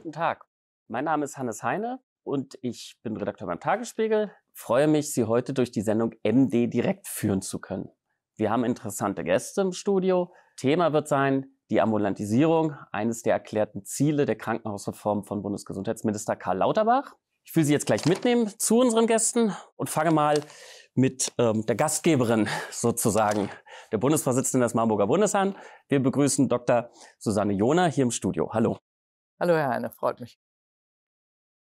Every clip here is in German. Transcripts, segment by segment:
Guten Tag. Mein Name ist Hannes Heine und ich bin Redakteur beim Tagesspiegel. Freue mich, Sie heute durch die Sendung MD direkt führen zu können. Wir haben interessante Gäste im Studio. Thema wird sein die Ambulantisierung, eines der erklärten Ziele der Krankenhausreform von Bundesgesundheitsminister Karl Lauterbach. Ich will Sie jetzt gleich mitnehmen zu unseren Gästen und fange mal mit ähm, der Gastgeberin sozusagen, der Bundesvorsitzenden des Marburger Bundes an. Wir begrüßen Dr. Susanne Jona hier im Studio. Hallo. Hallo, Herr Heine, freut mich.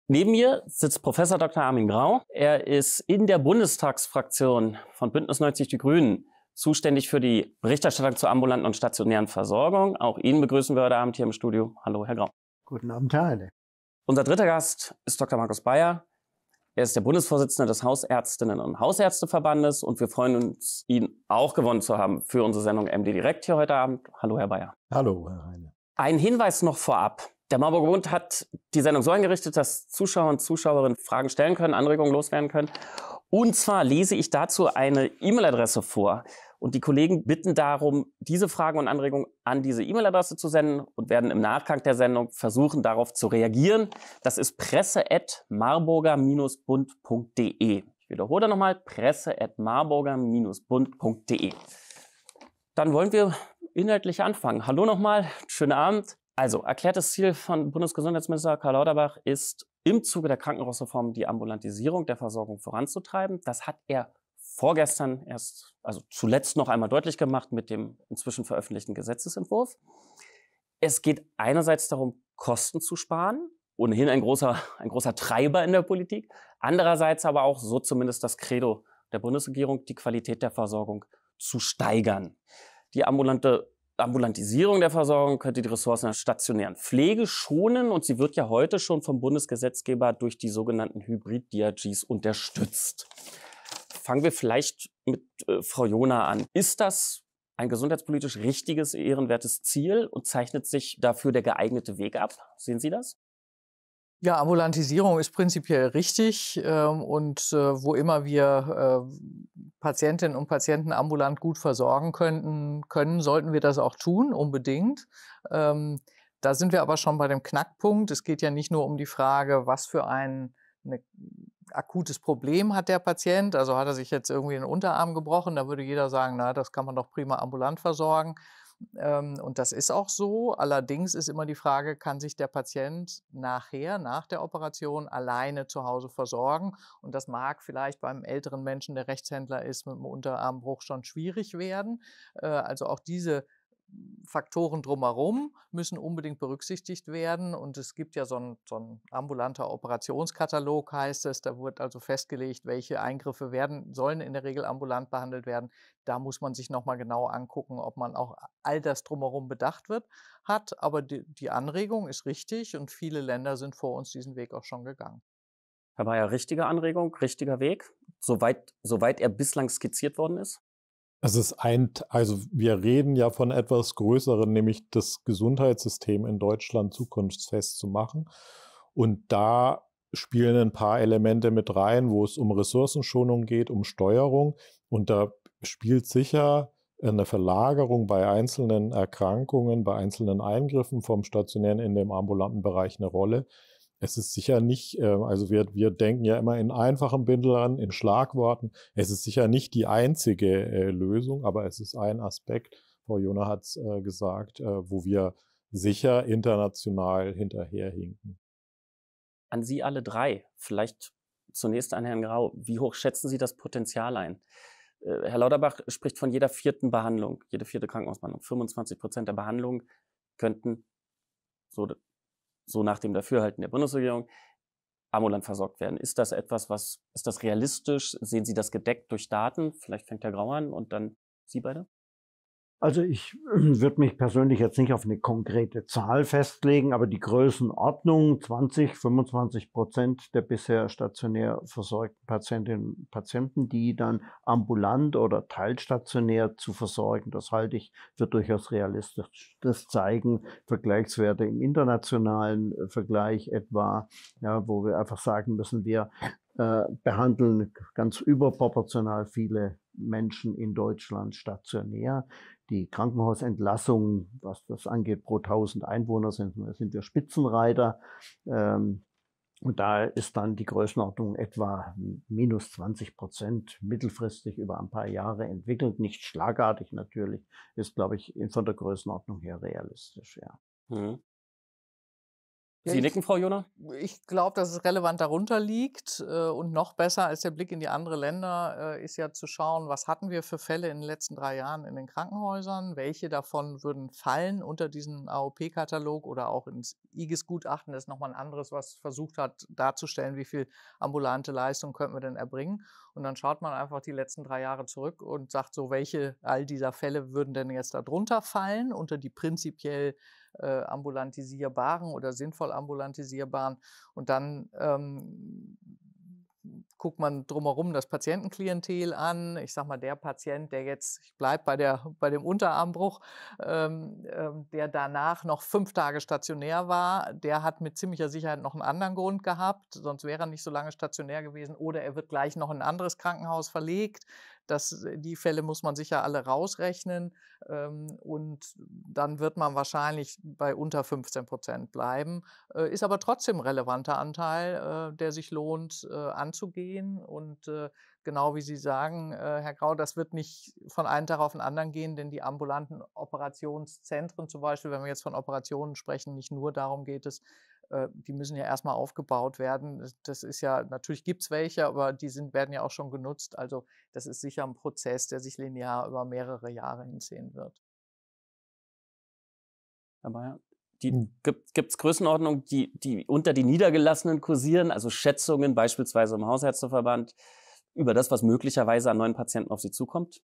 Neben mir sitzt Professor Dr. Armin Grau. Er ist in der Bundestagsfraktion von Bündnis 90 Die Grünen zuständig für die Berichterstattung zur ambulanten und stationären Versorgung. Auch ihn begrüßen wir heute Abend hier im Studio. Hallo, Herr Grau. Guten Abend, Herr Heine. Unser dritter Gast ist Dr. Markus Bayer. Er ist der Bundesvorsitzende des Hausärztinnen und Hausärzteverbandes und wir freuen uns, ihn auch gewonnen zu haben für unsere Sendung MD Direkt hier heute Abend. Hallo, Herr Bayer. Hallo, Herr Heine. Ein Hinweis noch vorab. Der Marburger Bund hat die Sendung so eingerichtet, dass Zuschauer und Zuschauerinnen Fragen stellen können, Anregungen loswerden können. Und zwar lese ich dazu eine E-Mail-Adresse vor. Und die Kollegen bitten darum, diese Fragen und Anregungen an diese E-Mail-Adresse zu senden und werden im Nachgang der Sendung versuchen, darauf zu reagieren. Das ist presse.marburger-bund.de. Ich wiederhole nochmal, presse.marburger-bund.de. Dann wollen wir inhaltlich anfangen. Hallo nochmal, schönen Abend. Also, erklärtes Ziel von Bundesgesundheitsminister Karl Lauterbach ist, im Zuge der Krankenhausreform die Ambulantisierung der Versorgung voranzutreiben. Das hat er vorgestern erst, also zuletzt noch einmal deutlich gemacht mit dem inzwischen veröffentlichten Gesetzesentwurf. Es geht einerseits darum, Kosten zu sparen, ohnehin ein großer, ein großer Treiber in der Politik. Andererseits aber auch, so zumindest das Credo der Bundesregierung, die Qualität der Versorgung zu steigern. Die ambulante Ambulantisierung der Versorgung könnte die Ressourcen der stationären Pflege schonen und sie wird ja heute schon vom Bundesgesetzgeber durch die sogenannten Hybrid-DRGs unterstützt. Fangen wir vielleicht mit äh, Frau Jona an. Ist das ein gesundheitspolitisch richtiges, ehrenwertes Ziel und zeichnet sich dafür der geeignete Weg ab? Sehen Sie das? Ja, Ambulantisierung ist prinzipiell richtig ähm, und äh, wo immer wir äh, Patientinnen und Patienten ambulant gut versorgen könnten, können, sollten wir das auch tun, unbedingt. Ähm, da sind wir aber schon bei dem Knackpunkt. Es geht ja nicht nur um die Frage, was für ein eine, akutes Problem hat der Patient. Also hat er sich jetzt irgendwie den Unterarm gebrochen, da würde jeder sagen, na, das kann man doch prima ambulant versorgen. Ähm, und das ist auch so. Allerdings ist immer die Frage, kann sich der Patient nachher, nach der Operation, alleine zu Hause versorgen? Und das mag vielleicht beim älteren Menschen, der Rechtshändler ist, mit dem Unterarmbruch schon schwierig werden. Äh, also auch diese Faktoren drumherum müssen unbedingt berücksichtigt werden. Und es gibt ja so ein, so ein ambulanter Operationskatalog, heißt es. Da wird also festgelegt, welche Eingriffe werden, sollen in der Regel ambulant behandelt werden. Da muss man sich nochmal genau angucken, ob man auch all das drumherum bedacht wird, hat. Aber die, die Anregung ist richtig und viele Länder sind vor uns diesen Weg auch schon gegangen. Herr Mayer, richtige Anregung, richtiger Weg, soweit, soweit er bislang skizziert worden ist? Es ist ein, also wir reden ja von etwas Größerem, nämlich das Gesundheitssystem in Deutschland zukunftsfest zu machen. Und da spielen ein paar Elemente mit rein, wo es um Ressourcenschonung geht, um Steuerung. Und da spielt sicher eine Verlagerung bei einzelnen Erkrankungen, bei einzelnen Eingriffen vom stationären in dem ambulanten Bereich eine Rolle. Es ist sicher nicht, äh, also wir, wir denken ja immer in einfachen Bündeln, in Schlagworten. Es ist sicher nicht die einzige äh, Lösung, aber es ist ein Aspekt, Frau Jona hat es äh, gesagt, äh, wo wir sicher international hinterherhinken. An Sie alle drei, vielleicht zunächst an Herrn Grau. Wie hoch schätzen Sie das Potenzial ein? Äh, Herr Lauderbach spricht von jeder vierten Behandlung, jede vierte Krankenhausbehandlung. 25 Prozent der Behandlungen könnten, so so nach dem Dafürhalten der Bundesregierung, ambulant versorgt werden. Ist das etwas, was, ist das realistisch? Sehen Sie das gedeckt durch Daten? Vielleicht fängt Herr Grau an und dann Sie beide? Also ich würde mich persönlich jetzt nicht auf eine konkrete Zahl festlegen, aber die Größenordnung 20, 25 Prozent der bisher stationär versorgten Patientinnen und Patienten, die dann ambulant oder teilstationär zu versorgen, das halte ich für durchaus realistisch. Das zeigen Vergleichswerte im internationalen äh, Vergleich etwa, ja, wo wir einfach sagen müssen, wir äh, behandeln ganz überproportional viele Menschen in Deutschland stationär die Krankenhausentlassungen, was das angeht, pro 1000 Einwohner sind, sind wir Spitzenreiter. Ähm, und da ist dann die Größenordnung etwa minus 20 Prozent mittelfristig über ein paar Jahre entwickelt. Nicht schlagartig natürlich, ist, glaube ich, von der Größenordnung her realistisch, ja. Mhm. Sie ja, nicken, Frau Jona? Ich glaube, dass es relevant darunter liegt. Äh, und noch besser als der Blick in die anderen Länder äh, ist ja zu schauen, was hatten wir für Fälle in den letzten drei Jahren in den Krankenhäusern? Welche davon würden fallen unter diesen AOP-Katalog oder auch ins iges gutachten Das ist nochmal ein anderes, was versucht hat darzustellen, wie viel ambulante Leistung könnten wir denn erbringen? Und dann schaut man einfach die letzten drei Jahre zurück und sagt so, welche all dieser Fälle würden denn jetzt darunter fallen unter die prinzipiell äh, ambulantisierbaren oder sinnvoll ambulantisierbaren. Und dann ähm, guckt man drumherum das Patientenklientel an. Ich sage mal, der Patient, der jetzt, ich bleibe bei, bei dem Unterarmbruch, ähm, ähm, der danach noch fünf Tage stationär war, der hat mit ziemlicher Sicherheit noch einen anderen Grund gehabt, sonst wäre er nicht so lange stationär gewesen oder er wird gleich noch in ein anderes Krankenhaus verlegt. Das, äh, die Fälle muss man sicher alle rausrechnen ähm, und dann wird man wahrscheinlich bei unter 15 Prozent bleiben. Äh, ist aber trotzdem ein relevanter Anteil, äh, der sich lohnt äh, anzugehen. Und äh, genau wie Sie sagen, äh, Herr Grau, das wird nicht von einem Tag auf den anderen gehen, denn die ambulanten Operationszentren zum Beispiel, wenn wir jetzt von Operationen sprechen, nicht nur darum geht es, äh, die müssen ja erstmal aufgebaut werden. Das ist ja, natürlich gibt es welche, aber die sind, werden ja auch schon genutzt. Also das ist sicher ein Prozess, der sich linear über mehrere Jahre hinziehen wird. Herr Mayer, die, hm. gibt es Größenordnungen, die, die unter die Niedergelassenen kursieren, also Schätzungen beispielsweise im Hausärzteverband über das, was möglicherweise an neuen Patienten auf sie zukommt?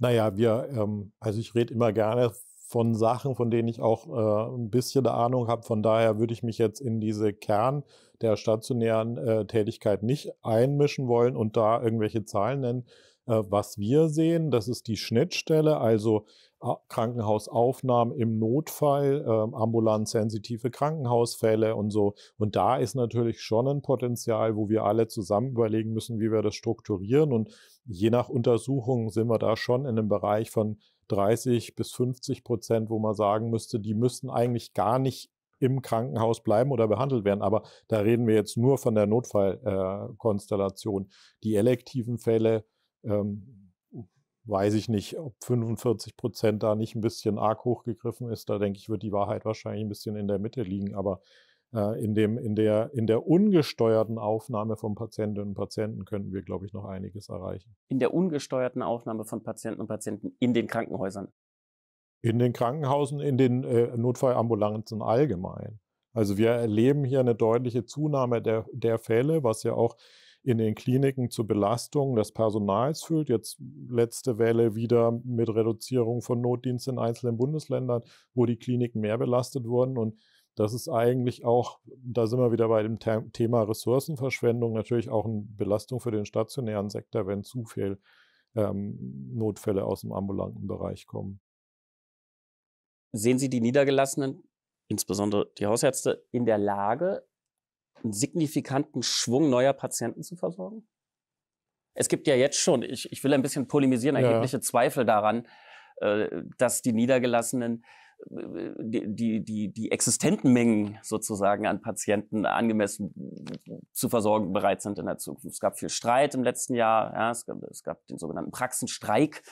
Naja, wir, ähm, also ich rede immer gerne von Sachen, von denen ich auch äh, ein bisschen eine Ahnung habe. Von daher würde ich mich jetzt in diese Kern der stationären äh, Tätigkeit nicht einmischen wollen und da irgendwelche Zahlen nennen. Äh, was wir sehen, das ist die Schnittstelle, also ah, Krankenhausaufnahmen im Notfall, ähm, ambulant sensitive Krankenhausfälle und so. Und da ist natürlich schon ein Potenzial, wo wir alle zusammen überlegen müssen, wie wir das strukturieren. Und je nach Untersuchung sind wir da schon in einem Bereich von 30 bis 50 Prozent, wo man sagen müsste, die müssten eigentlich gar nicht im Krankenhaus bleiben oder behandelt werden. Aber da reden wir jetzt nur von der Notfallkonstellation. Äh, die elektiven Fälle, ähm, weiß ich nicht, ob 45 Prozent da nicht ein bisschen arg hochgegriffen ist. Da denke ich, wird die Wahrheit wahrscheinlich ein bisschen in der Mitte liegen. Aber äh, in, dem, in, der, in der ungesteuerten Aufnahme von Patientinnen und Patienten könnten wir, glaube ich, noch einiges erreichen. In der ungesteuerten Aufnahme von Patienten und Patienten in den Krankenhäusern? In den Krankenhäusern, in den äh, Notfallambulanzen allgemein. Also wir erleben hier eine deutliche Zunahme der, der Fälle, was ja auch in den Kliniken zu Belastungen des Personals führt. Jetzt letzte Welle wieder mit Reduzierung von Notdiensten in einzelnen Bundesländern, wo die Kliniken mehr belastet wurden und das ist eigentlich auch, da sind wir wieder bei dem Thema Ressourcenverschwendung, natürlich auch eine Belastung für den stationären Sektor, wenn zu viel ähm, Notfälle aus dem ambulanten Bereich kommen. Sehen Sie die Niedergelassenen, insbesondere die Hausärzte, in der Lage, einen signifikanten Schwung neuer Patienten zu versorgen? Es gibt ja jetzt schon, ich, ich will ein bisschen polemisieren, erhebliche ja. Zweifel daran, äh, dass die Niedergelassenen die, die, die, existenten Mengen sozusagen an Patienten angemessen zu versorgen bereit sind in der Zukunft. Es gab viel Streit im letzten Jahr, ja, es, gab, es gab den sogenannten Praxenstreik,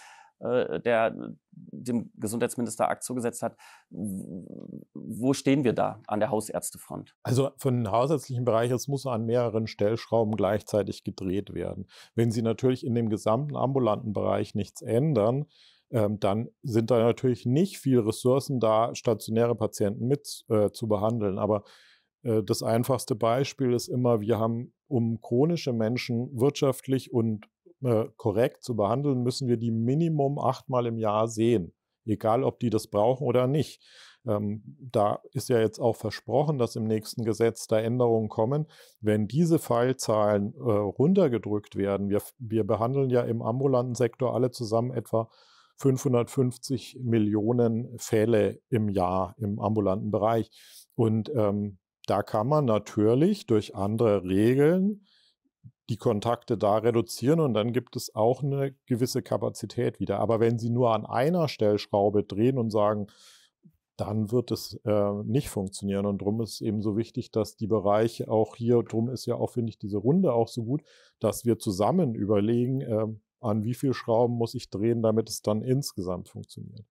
äh, der dem Gesundheitsminister Akt zugesetzt hat. Wo stehen wir da an der Hausärztefront? Also von den hausärztlichen Bereich, es muss an mehreren Stellschrauben gleichzeitig gedreht werden. Wenn Sie natürlich in dem gesamten ambulanten Bereich nichts ändern, ähm, dann sind da natürlich nicht viel Ressourcen da, stationäre Patienten mit äh, zu behandeln. Aber äh, das einfachste Beispiel ist immer, wir haben, um chronische Menschen wirtschaftlich und äh, korrekt zu behandeln, müssen wir die Minimum achtmal im Jahr sehen, egal ob die das brauchen oder nicht. Ähm, da ist ja jetzt auch versprochen, dass im nächsten Gesetz da Änderungen kommen. Wenn diese Fallzahlen äh, runtergedrückt werden, wir, wir behandeln ja im ambulanten Sektor alle zusammen etwa 550 Millionen Fälle im Jahr im ambulanten Bereich. Und ähm, da kann man natürlich durch andere Regeln die Kontakte da reduzieren und dann gibt es auch eine gewisse Kapazität wieder. Aber wenn Sie nur an einer Stellschraube drehen und sagen, dann wird es äh, nicht funktionieren. Und darum ist es eben so wichtig, dass die Bereiche auch hier, darum ist ja auch, finde ich, diese Runde auch so gut, dass wir zusammen überlegen, äh, an wie viel Schrauben muss ich drehen, damit es dann insgesamt funktioniert.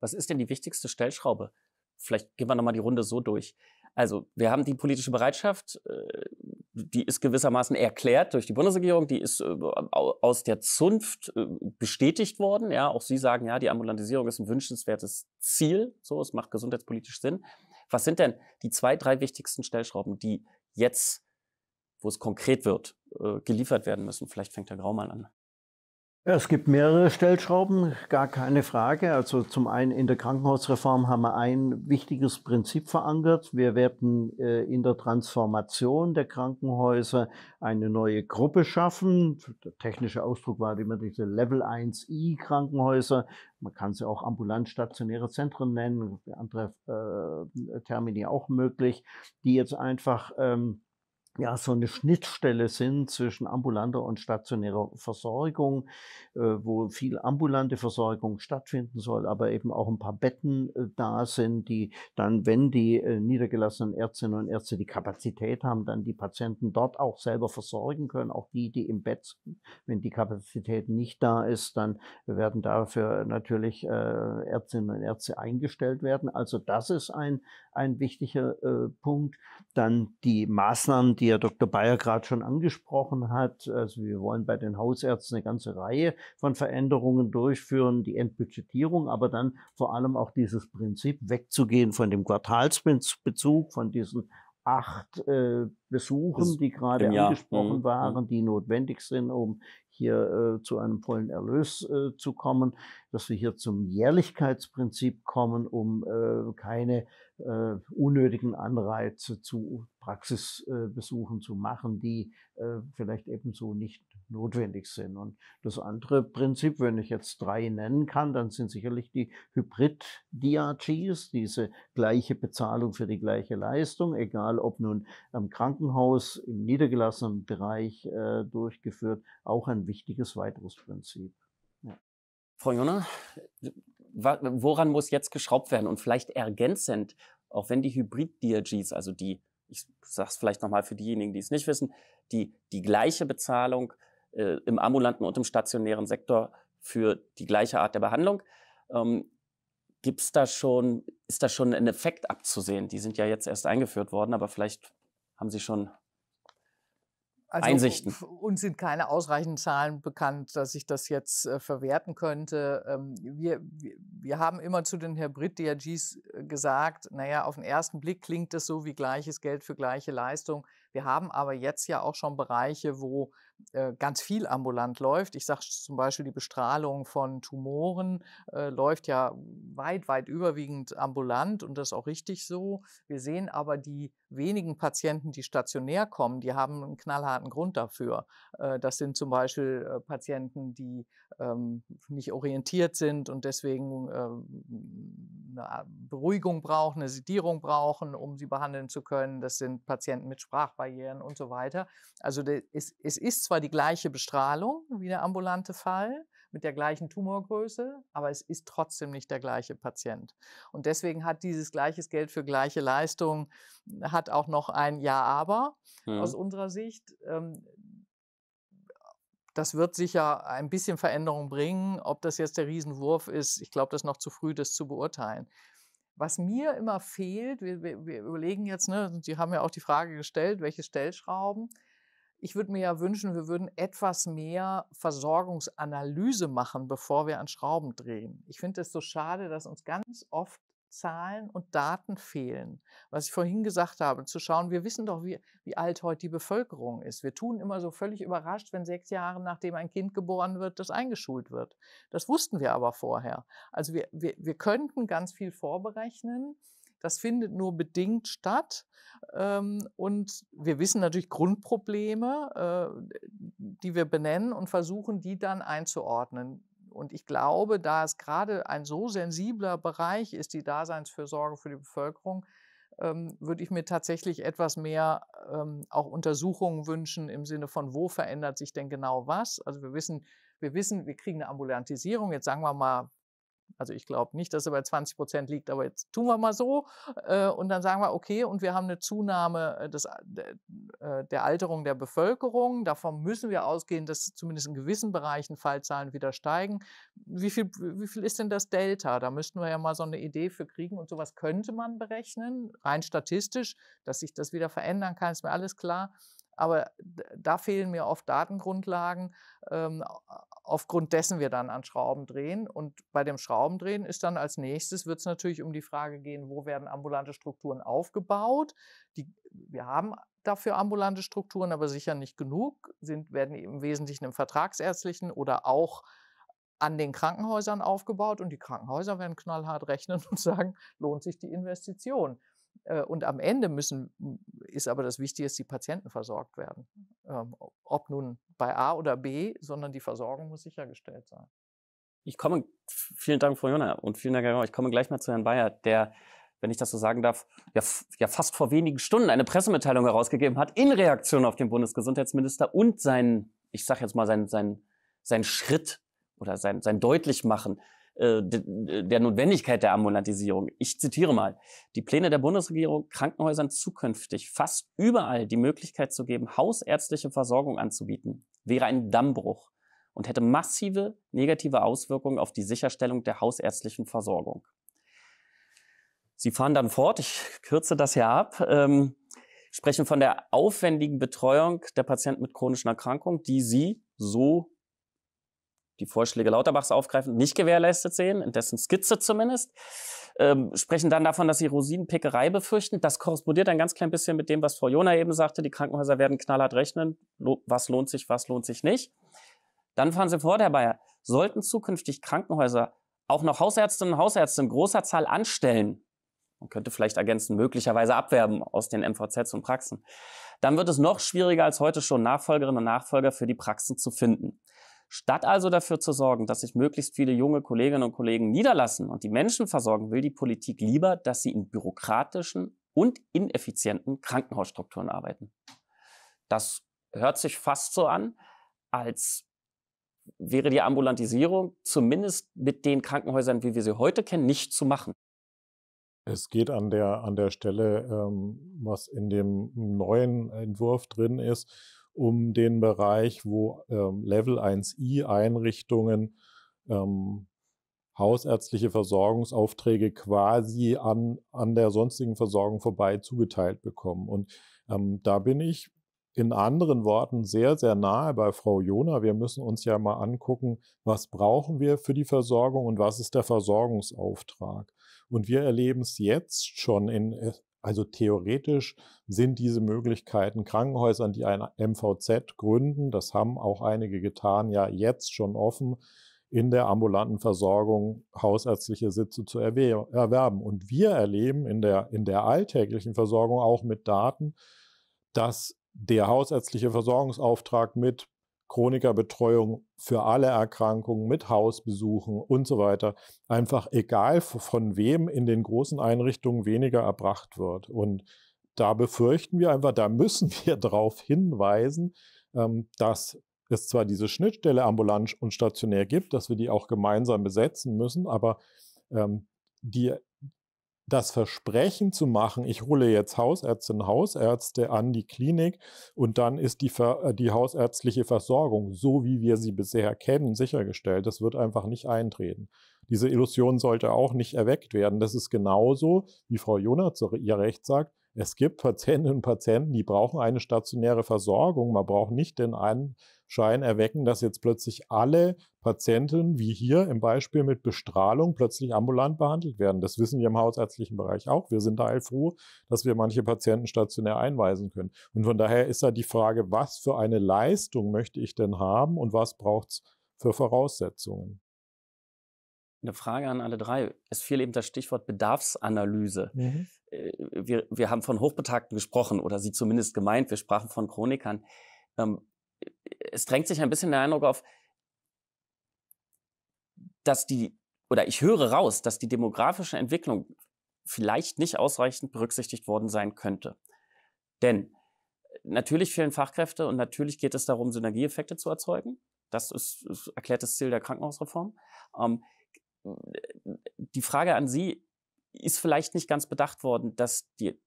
Was ist denn die wichtigste Stellschraube? Vielleicht gehen wir nochmal die Runde so durch. Also, wir haben die politische Bereitschaft, äh, die ist gewissermaßen erklärt durch die Bundesregierung, die ist äh, aus der Zunft äh, bestätigt worden. Ja, auch Sie sagen, ja, die Ambulantisierung ist ein wünschenswertes Ziel. So, es macht gesundheitspolitisch Sinn. Was sind denn die zwei, drei wichtigsten Stellschrauben, die jetzt, wo es konkret wird, geliefert werden müssen? Vielleicht fängt der Grau mal an. Es gibt mehrere Stellschrauben, gar keine Frage. Also zum einen in der Krankenhausreform haben wir ein wichtiges Prinzip verankert. Wir werden äh, in der Transformation der Krankenhäuser eine neue Gruppe schaffen. Der technische Ausdruck war immer diese Level 1i Krankenhäuser. Man kann sie auch ambulant stationäre Zentren nennen, andere äh, Termini auch möglich, die jetzt einfach ähm, ja, so eine Schnittstelle sind zwischen ambulanter und stationärer Versorgung, äh, wo viel ambulante Versorgung stattfinden soll, aber eben auch ein paar Betten äh, da sind, die dann, wenn die äh, niedergelassenen Ärztinnen und Ärzte die Kapazität haben, dann die Patienten dort auch selber versorgen können, auch die, die im Bett sind. Wenn die Kapazität nicht da ist, dann werden dafür natürlich Ärztinnen und Ärzte eingestellt werden. Also das ist ein, ein wichtiger Punkt. Dann die Maßnahmen, die die ja Dr. Bayer gerade schon angesprochen hat. Also wir wollen bei den Hausärzten eine ganze Reihe von Veränderungen durchführen, die Entbudgetierung, aber dann vor allem auch dieses Prinzip wegzugehen von dem Quartalsbezug, von diesen acht äh, Besuchen, die gerade angesprochen mhm. mhm. waren, die notwendig sind, um hier äh, zu einem vollen Erlös äh, zu kommen, dass wir hier zum Jährlichkeitsprinzip kommen, um äh, keine äh, unnötigen Anreize zu Praxisbesuchen äh, zu machen, die äh, vielleicht ebenso nicht notwendig sind. Und das andere Prinzip, wenn ich jetzt drei nennen kann, dann sind sicherlich die Hybrid-DRGs, diese gleiche Bezahlung für die gleiche Leistung, egal ob nun am Krankenhaus, im niedergelassenen Bereich äh, durchgeführt, auch ein wichtiges weiteres Prinzip. Frau Jonner, woran muss jetzt geschraubt werden? Und vielleicht ergänzend, auch wenn die Hybrid-DRGs, also die, ich sage es vielleicht nochmal für diejenigen, die es nicht wissen, die, die gleiche Bezahlung äh, im ambulanten und im stationären Sektor für die gleiche Art der Behandlung, ähm, gibt's da schon, ist da schon ein Effekt abzusehen? Die sind ja jetzt erst eingeführt worden, aber vielleicht haben Sie schon also Einsichten. Uns sind keine ausreichenden Zahlen bekannt, dass ich das jetzt äh, verwerten könnte. Ähm, wir, wir, wir, haben immer zu den Hybrid-DRGs äh, gesagt, naja, auf den ersten Blick klingt das so wie gleiches Geld für gleiche Leistung. Wir haben aber jetzt ja auch schon Bereiche, wo äh, ganz viel ambulant läuft. Ich sage zum Beispiel, die Bestrahlung von Tumoren äh, läuft ja weit, weit überwiegend ambulant und das ist auch richtig so. Wir sehen aber die wenigen Patienten, die stationär kommen, die haben einen knallharten Grund dafür. Äh, das sind zum Beispiel äh, Patienten, die ähm, nicht orientiert sind und deswegen ähm, eine Beruhigung brauchen, eine Sedierung brauchen, um sie behandeln zu können. Das sind Patienten mit Sprachbarrieren und so weiter. Also es, es ist zwar zwar die gleiche Bestrahlung wie der ambulante Fall mit der gleichen Tumorgröße, aber es ist trotzdem nicht der gleiche Patient. Und deswegen hat dieses gleiches Geld für gleiche Leistung äh, hat auch noch ein Ja, aber ja. aus mhm. unserer Sicht. Ähm, das wird sicher ein bisschen Veränderung bringen. Ob das jetzt der Riesenwurf ist, ich glaube, das ist noch zu früh, das zu beurteilen. Was mir immer fehlt, wir, wir, überlegen jetzt, ne, Sie haben ja auch die Frage gestellt, welche Stellschrauben. Ich würde mir ja wünschen, wir würden etwas mehr Versorgungsanalyse machen, bevor wir an Schrauben drehen. Ich finde es so schade, dass uns ganz oft Zahlen und Daten fehlen. Was ich vorhin gesagt habe, zu schauen, wir wissen doch, wie, wie alt heute die Bevölkerung ist. Wir tun immer so völlig überrascht, wenn sechs Jahre nachdem ein Kind geboren wird, das eingeschult wird. Das wussten wir aber vorher. Also wir, wir, wir könnten ganz viel vorberechnen das findet nur bedingt statt. Ähm, und wir wissen natürlich Grundprobleme, äh, die wir benennen und versuchen, die dann einzuordnen. Und ich glaube, da es gerade ein so sensibler Bereich ist, die Daseinsfürsorge für die Bevölkerung, ähm, würde ich mir tatsächlich etwas mehr ähm, auch Untersuchungen wünschen im Sinne von, wo verändert sich denn genau was? Also wir wissen, wir wissen, wir kriegen eine Ambulantisierung. Jetzt sagen wir mal, also ich glaube nicht, dass er bei 20 Prozent liegt, aber jetzt tun wir mal so. Äh, und dann sagen wir, okay, und wir haben eine Zunahme äh, des, äh, der Alterung der Bevölkerung. Davon müssen wir ausgehen, dass zumindest in gewissen Bereichen Fallzahlen wieder steigen. Wie viel, wie viel ist denn das Delta? Da müssten wir ja mal so eine Idee für kriegen. Und sowas könnte man berechnen, rein statistisch, dass sich das wieder verändern kann, ist mir alles klar. Aber da fehlen mir oft Datengrundlagen, ähm, aufgrund dessen wir dann an Schrauben drehen. Und bei dem Schraubendrehen ist dann als nächstes, wird es natürlich um die Frage gehen, wo werden ambulante Strukturen aufgebaut. Die, wir haben dafür ambulante Strukturen, aber sicher nicht genug, sind, werden im Wesentlichen im vertragsärztlichen oder auch an den Krankenhäusern aufgebaut und die Krankenhäuser werden knallhart rechnen und sagen, lohnt sich die Investition. Äh, und am Ende müssen, ist aber das Wichtige, dass die Patienten versorgt werden. Ähm, ob nun bei A oder B, sondern die Versorgung muss sichergestellt sein. Ich komme, vielen Dank, Frau Jona, und vielen Dank, Herr Jona. Ich komme gleich mal zu Herrn Bayer, der, wenn ich das so sagen darf, ja, ja fast vor wenigen Stunden eine Pressemitteilung herausgegeben hat, in Reaktion auf den Bundesgesundheitsminister und seinen, ich sage jetzt mal, seinen, seinen, seinen Schritt oder sein, sein Deutlichmachen äh, der Notwendigkeit der Ambulantisierung. Ich zitiere mal. Die Pläne der Bundesregierung, Krankenhäusern zukünftig fast überall die Möglichkeit zu geben, hausärztliche Versorgung anzubieten, wäre ein Dammbruch und hätte massive negative Auswirkungen auf die Sicherstellung der hausärztlichen Versorgung. Sie fahren dann fort, ich kürze das hier ab, ähm, sprechen von der aufwendigen Betreuung der Patienten mit chronischen Erkrankungen, die Sie so die Vorschläge Lauterbachs aufgreifen, nicht gewährleistet sehen, in dessen Skizze zumindest, ähm, sprechen dann davon, dass sie Rosinenpickerei befürchten. Das korrespondiert ein ganz klein bisschen mit dem, was Frau Jona eben sagte. Die Krankenhäuser werden knallhart rechnen, was lohnt sich, was lohnt sich nicht. Dann fahren Sie fort, Herr Bayer, sollten zukünftig Krankenhäuser auch noch Hausärztinnen und Hausärzte in großer Zahl anstellen, man könnte vielleicht ergänzen, möglicherweise abwerben aus den MVZs und Praxen, dann wird es noch schwieriger als heute schon, Nachfolgerinnen und Nachfolger für die Praxen zu finden. Statt also dafür zu sorgen, dass sich möglichst viele junge Kolleginnen und Kollegen niederlassen und die Menschen versorgen, will die Politik lieber, dass sie in bürokratischen und ineffizienten Krankenhausstrukturen arbeiten. Das hört sich fast so an, als wäre die Ambulantisierung zumindest mit den Krankenhäusern, wie wir sie heute kennen, nicht zu machen. Es geht an der, an der Stelle, ähm, was in dem neuen Entwurf drin ist, um den Bereich, wo ähm, Level 1i Einrichtungen ähm, hausärztliche Versorgungsaufträge quasi an, an der sonstigen Versorgung vorbei zugeteilt bekommen. Und ähm, da bin ich in anderen Worten sehr, sehr nahe bei Frau Jona. Wir müssen uns ja mal angucken, was brauchen wir für die Versorgung und was ist der Versorgungsauftrag. Und wir erleben es jetzt schon in äh, also theoretisch sind diese Möglichkeiten Krankenhäusern, die ein MVZ gründen, das haben auch einige getan, ja jetzt schon offen, in der ambulanten Versorgung hausärztliche Sitze zu erwerben. Und wir erleben in der, in der alltäglichen Versorgung auch mit Daten, dass der hausärztliche Versorgungsauftrag mit Chronikerbetreuung für alle Erkrankungen mit Hausbesuchen und so weiter einfach egal von wem in den großen Einrichtungen weniger erbracht wird. Und da befürchten wir einfach, da müssen wir darauf hinweisen, ähm, dass es zwar diese Schnittstelle ambulant und stationär gibt, dass wir die auch gemeinsam besetzen müssen, aber ähm, die das Versprechen zu machen, ich hole jetzt Hausärztinnen und Hausärzte an die Klinik und dann ist die, äh, die hausärztliche Versorgung, so wie wir sie bisher kennen, sichergestellt. Das wird einfach nicht eintreten. Diese Illusion sollte auch nicht erweckt werden. Das ist genauso, wie Frau Jonas ihr Recht sagt, es gibt Patientinnen und Patienten, die brauchen eine stationäre Versorgung. Man braucht nicht den einen Schein erwecken, dass jetzt plötzlich alle Patienten, wie hier im Beispiel mit Bestrahlung, plötzlich ambulant behandelt werden. Das wissen wir im hausärztlichen Bereich auch. Wir sind da froh, dass wir manche Patienten stationär einweisen können. Und von daher ist da die Frage, was für eine Leistung möchte ich denn haben und was braucht es für Voraussetzungen? Eine Frage an alle drei. Es fiel eben das Stichwort Bedarfsanalyse. Mhm. Äh, wir, wir haben von Hochbetagten gesprochen oder sie zumindest gemeint. Wir sprachen von Chronikern. Ähm, es drängt sich ein bisschen der Eindruck auf, dass die, oder ich höre raus, dass die demografische Entwicklung vielleicht nicht ausreichend berücksichtigt worden sein könnte. Denn äh, natürlich fehlen Fachkräfte und natürlich geht es darum, Synergieeffekte zu erzeugen. Das ist, ist erklärtes Ziel der Krankenhausreform. Ähm, äh, die Frage an Sie ist vielleicht nicht ganz bedacht worden, dass die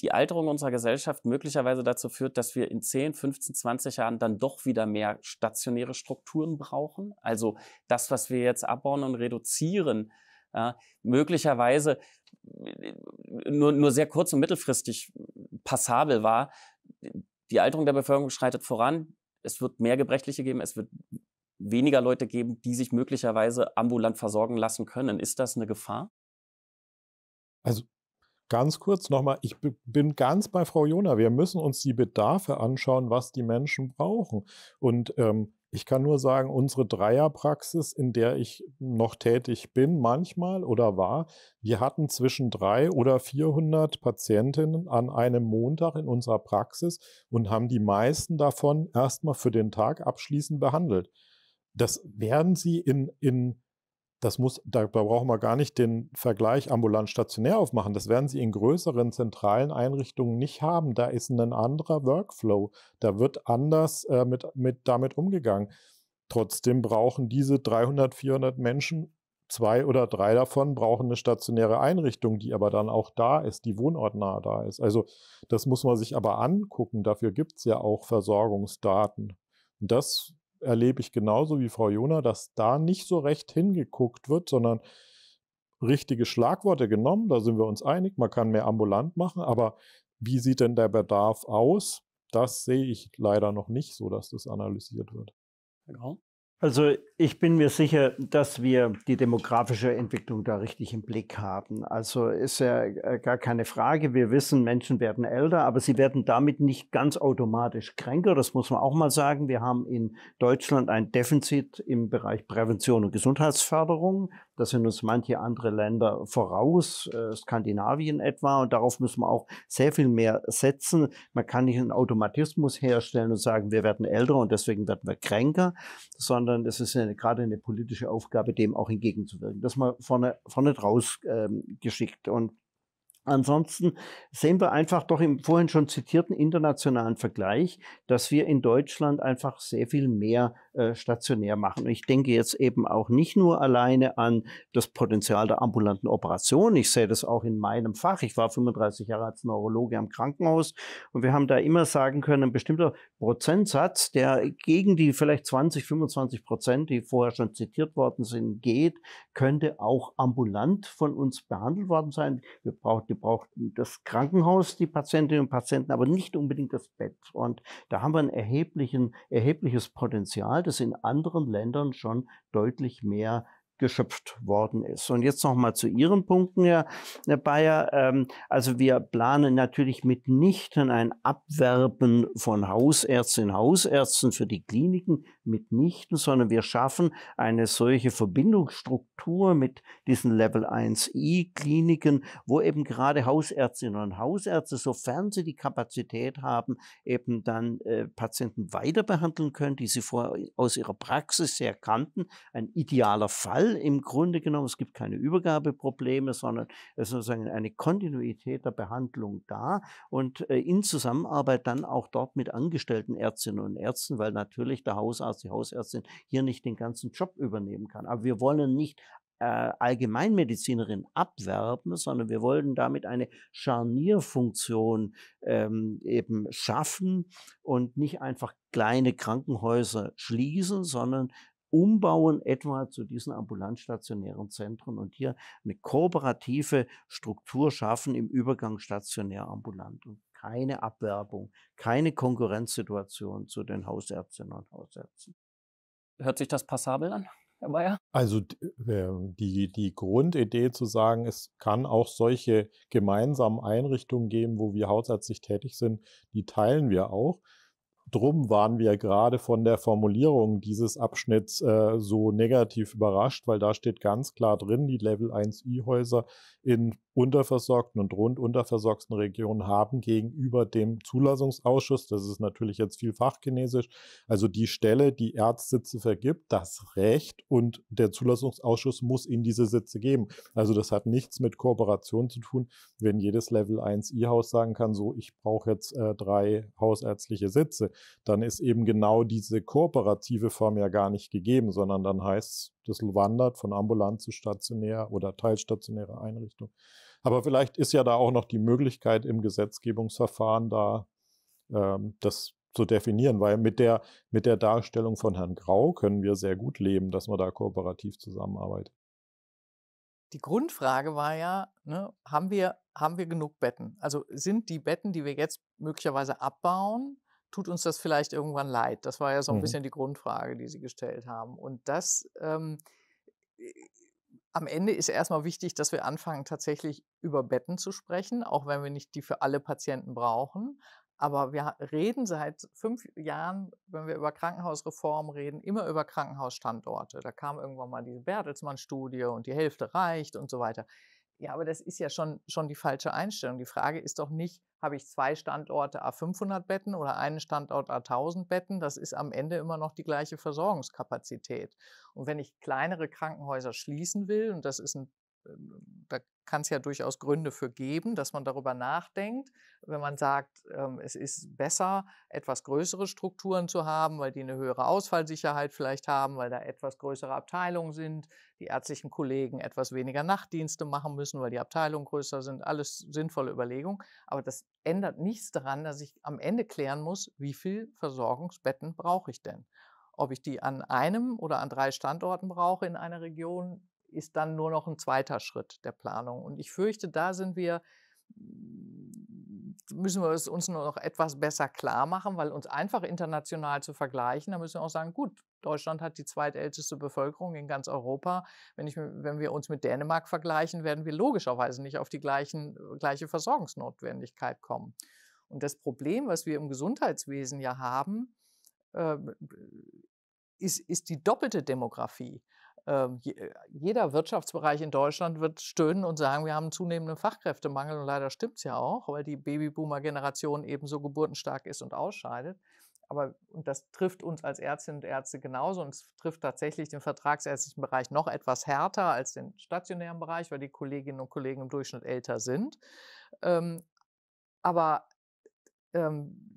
die Alterung unserer Gesellschaft möglicherweise dazu führt, dass wir in 10, 15, 20 Jahren dann doch wieder mehr stationäre Strukturen brauchen. Also das, was wir jetzt abbauen und reduzieren, äh, möglicherweise nur, nur sehr kurz- und mittelfristig passabel war. Die Alterung der Bevölkerung schreitet voran. Es wird mehr Gebrechliche geben. Es wird weniger Leute geben, die sich möglicherweise ambulant versorgen lassen können. Ist das eine Gefahr? Also ganz kurz nochmal, ich bin ganz bei Frau Jona. Wir müssen uns die Bedarfe anschauen, was die Menschen brauchen. Und ähm, ich kann nur sagen, unsere Dreierpraxis, in der ich noch tätig bin, manchmal oder war, wir hatten zwischen drei oder 400 Patientinnen an einem Montag in unserer Praxis und haben die meisten davon erstmal für den Tag abschließend behandelt. Das werden sie in, in das muss, da, da brauchen wir gar nicht den Vergleich ambulant-stationär aufmachen. Das werden Sie in größeren zentralen Einrichtungen nicht haben. Da ist ein anderer Workflow. Da wird anders äh, mit, mit, damit umgegangen. Trotzdem brauchen diese 300, 400 Menschen, zwei oder drei davon brauchen eine stationäre Einrichtung, die aber dann auch da ist, die wohnortnah da ist. Also das muss man sich aber angucken. Dafür gibt es ja auch Versorgungsdaten. Und das erlebe ich genauso wie Frau Jona, dass da nicht so recht hingeguckt wird, sondern richtige Schlagworte genommen, da sind wir uns einig, man kann mehr ambulant machen, aber wie sieht denn der Bedarf aus? Das sehe ich leider noch nicht so, dass das analysiert wird. Genau. Also ich bin mir sicher, dass wir die demografische Entwicklung da richtig im Blick haben. Also ist ja äh, gar keine Frage. Wir wissen, Menschen werden älter, aber sie werden damit nicht ganz automatisch kränker. Das muss man auch mal sagen. Wir haben in Deutschland ein Defizit im Bereich Prävention und Gesundheitsförderung. Da sind uns manche andere Länder voraus, äh, Skandinavien etwa, und darauf müssen wir auch sehr viel mehr setzen. Man kann nicht einen Automatismus herstellen und sagen, wir werden älter und deswegen werden wir kränker, sondern es ist eine, gerade eine politische Aufgabe, dem auch entgegenzuwirken. Das mal vorne, vorne draus ähm, geschickt. Und Ansonsten sehen wir einfach doch im vorhin schon zitierten internationalen Vergleich, dass wir in Deutschland einfach sehr viel mehr äh, stationär machen. ich denke jetzt eben auch nicht nur alleine an das Potenzial der ambulanten Operation. Ich sehe das auch in meinem Fach. Ich war 35 Jahre als Neurologe am Krankenhaus und wir haben da immer sagen können, ein bestimmter Prozentsatz, der gegen die vielleicht 20, 25 Prozent, die vorher schon zitiert worden sind, geht, könnte auch ambulant von uns behandelt worden sein. Wir brauchten, wir brauchten das Krankenhaus, die Patientinnen und Patienten, aber nicht unbedingt das Bett. Und da haben wir ein erheblichen, erhebliches Potenzial hat es in anderen Ländern schon deutlich mehr geschöpft worden ist. Und jetzt nochmal zu Ihren Punkten, Herr Bayer. Ähm, also wir planen natürlich mitnichten ein Abwerben von Hausärztinnen und Hausärzten für die Kliniken, mitnichten, sondern wir schaffen eine solche Verbindungsstruktur mit diesen Level 1i Kliniken, wo eben gerade Hausärztinnen und Hausärzte, sofern sie die Kapazität haben, eben dann äh, Patienten weiter behandeln können, die sie vorher aus ihrer Praxis sehr kannten. Ein idealer Fall weil im Grunde genommen es gibt keine Übergabeprobleme, sondern es ist sozusagen eine Kontinuität der Behandlung da und äh, in Zusammenarbeit dann auch dort mit angestellten Ärztinnen und Ärzten, weil natürlich der Hausarzt, die Hausärztin hier nicht den ganzen Job übernehmen kann. Aber wir wollen nicht äh, Allgemeinmedizinerin abwerben, sondern wir wollen damit eine Scharnierfunktion ähm, eben schaffen und nicht einfach kleine Krankenhäuser schließen, sondern umbauen, etwa zu diesen ambulant-stationären Zentren und hier eine kooperative Struktur schaffen im Übergang stationär-ambulant und keine Abwerbung, keine Konkurrenzsituation zu den Hausärztinnen und Hausärzten. Hört sich das passabel an? Herr Mayer? Also äh, die, die Grundidee zu sagen, es kann auch solche gemeinsamen Einrichtungen geben, wo wir hausärztlich tätig sind, die teilen wir auch drum waren wir gerade von der Formulierung dieses Abschnitts äh, so negativ überrascht, weil da steht ganz klar drin, die Level 1i-Häuser in unterversorgten und rund unterversorgten Regionen haben gegenüber dem Zulassungsausschuss, das ist natürlich jetzt viel fachchinesisch, also die Stelle, die Ärztsitze vergibt, das Recht und der Zulassungsausschuss muss in diese Sitze geben. Also das hat nichts mit Kooperation zu tun, wenn jedes Level 1i-Haus sagen kann, so ich brauche jetzt äh, drei hausärztliche Sitze dann ist eben genau diese kooperative Form ja gar nicht gegeben, sondern dann heißt es, das wandert von ambulant zu stationär oder teilstationäre Einrichtung. Aber vielleicht ist ja da auch noch die Möglichkeit im Gesetzgebungsverfahren da, ähm, das zu definieren, weil mit der, mit der Darstellung von Herrn Grau können wir sehr gut leben, dass man da kooperativ zusammenarbeitet die Grundfrage war ja, ne, haben, wir, haben wir genug Betten? Also sind die Betten, die wir jetzt möglicherweise abbauen, tut uns das vielleicht irgendwann leid? Das war ja so ein mhm. bisschen die Grundfrage, die Sie gestellt haben. Und das ähm, äh, am Ende ist erstmal wichtig, dass wir anfangen, tatsächlich über Betten zu sprechen, auch wenn wir nicht die für alle Patienten brauchen. Aber wir reden seit fünf Jahren, wenn wir über Krankenhausreform reden, immer über Krankenhausstandorte. Da kam irgendwann mal diese Bertelsmann-Studie und die Hälfte reicht und so weiter. Ja, aber das ist ja schon, schon die falsche Einstellung. Die Frage ist doch nicht, habe ich zwei Standorte a 500 Betten oder einen Standort a 1000 Betten? Das ist am Ende immer noch die gleiche Versorgungskapazität. Und wenn ich kleinere Krankenhäuser schließen will, und das ist ein ähm, da kann es ja durchaus Gründe für geben, dass man darüber nachdenkt. Wenn man sagt, ähm, es ist besser, etwas größere Strukturen zu haben, weil die eine höhere Ausfallsicherheit vielleicht haben, weil da etwas größere Abteilungen sind, die ärztlichen Kollegen etwas weniger Nachtdienste machen müssen, weil die Abteilungen größer sind, alles sinnvolle Überlegungen. Aber das ändert nichts daran, dass ich am Ende klären muss, wie viele Versorgungsbetten brauche ich denn? Ob ich die an einem oder an drei Standorten brauche in einer Region, ist dann nur noch ein zweiter Schritt der Planung. Und ich fürchte, da sind wir mm, müssen wir es uns nur noch etwas besser klar machen, weil uns einfach international zu vergleichen, da müssen wir auch sagen, gut, Deutschland hat die zweitälteste Bevölkerung in ganz Europa. Wenn, ich, wenn wir uns mit Dänemark vergleichen, werden wir logischerweise nicht auf die gleichen, gleiche Versorgungsnotwendigkeit kommen. Und das Problem, was wir im Gesundheitswesen ja haben, äh, ist, ist die doppelte Demografie. Ähm, äh, jeder Wirtschaftsbereich in Deutschland wird stöhnen und sagen, wir haben einen zunehmenden Fachkräftemangel und leider stimmt es ja auch, weil die Babyboomer-Generation ebenso geburtenstark ist und ausscheidet. Aber und das trifft uns als Ärztinnen und Ärzte genauso und es trifft tatsächlich den vertragsärztlichen Bereich noch etwas härter als den stationären Bereich, weil die Kolleginnen und Kollegen im Durchschnitt älter sind. Ähm, aber ähm,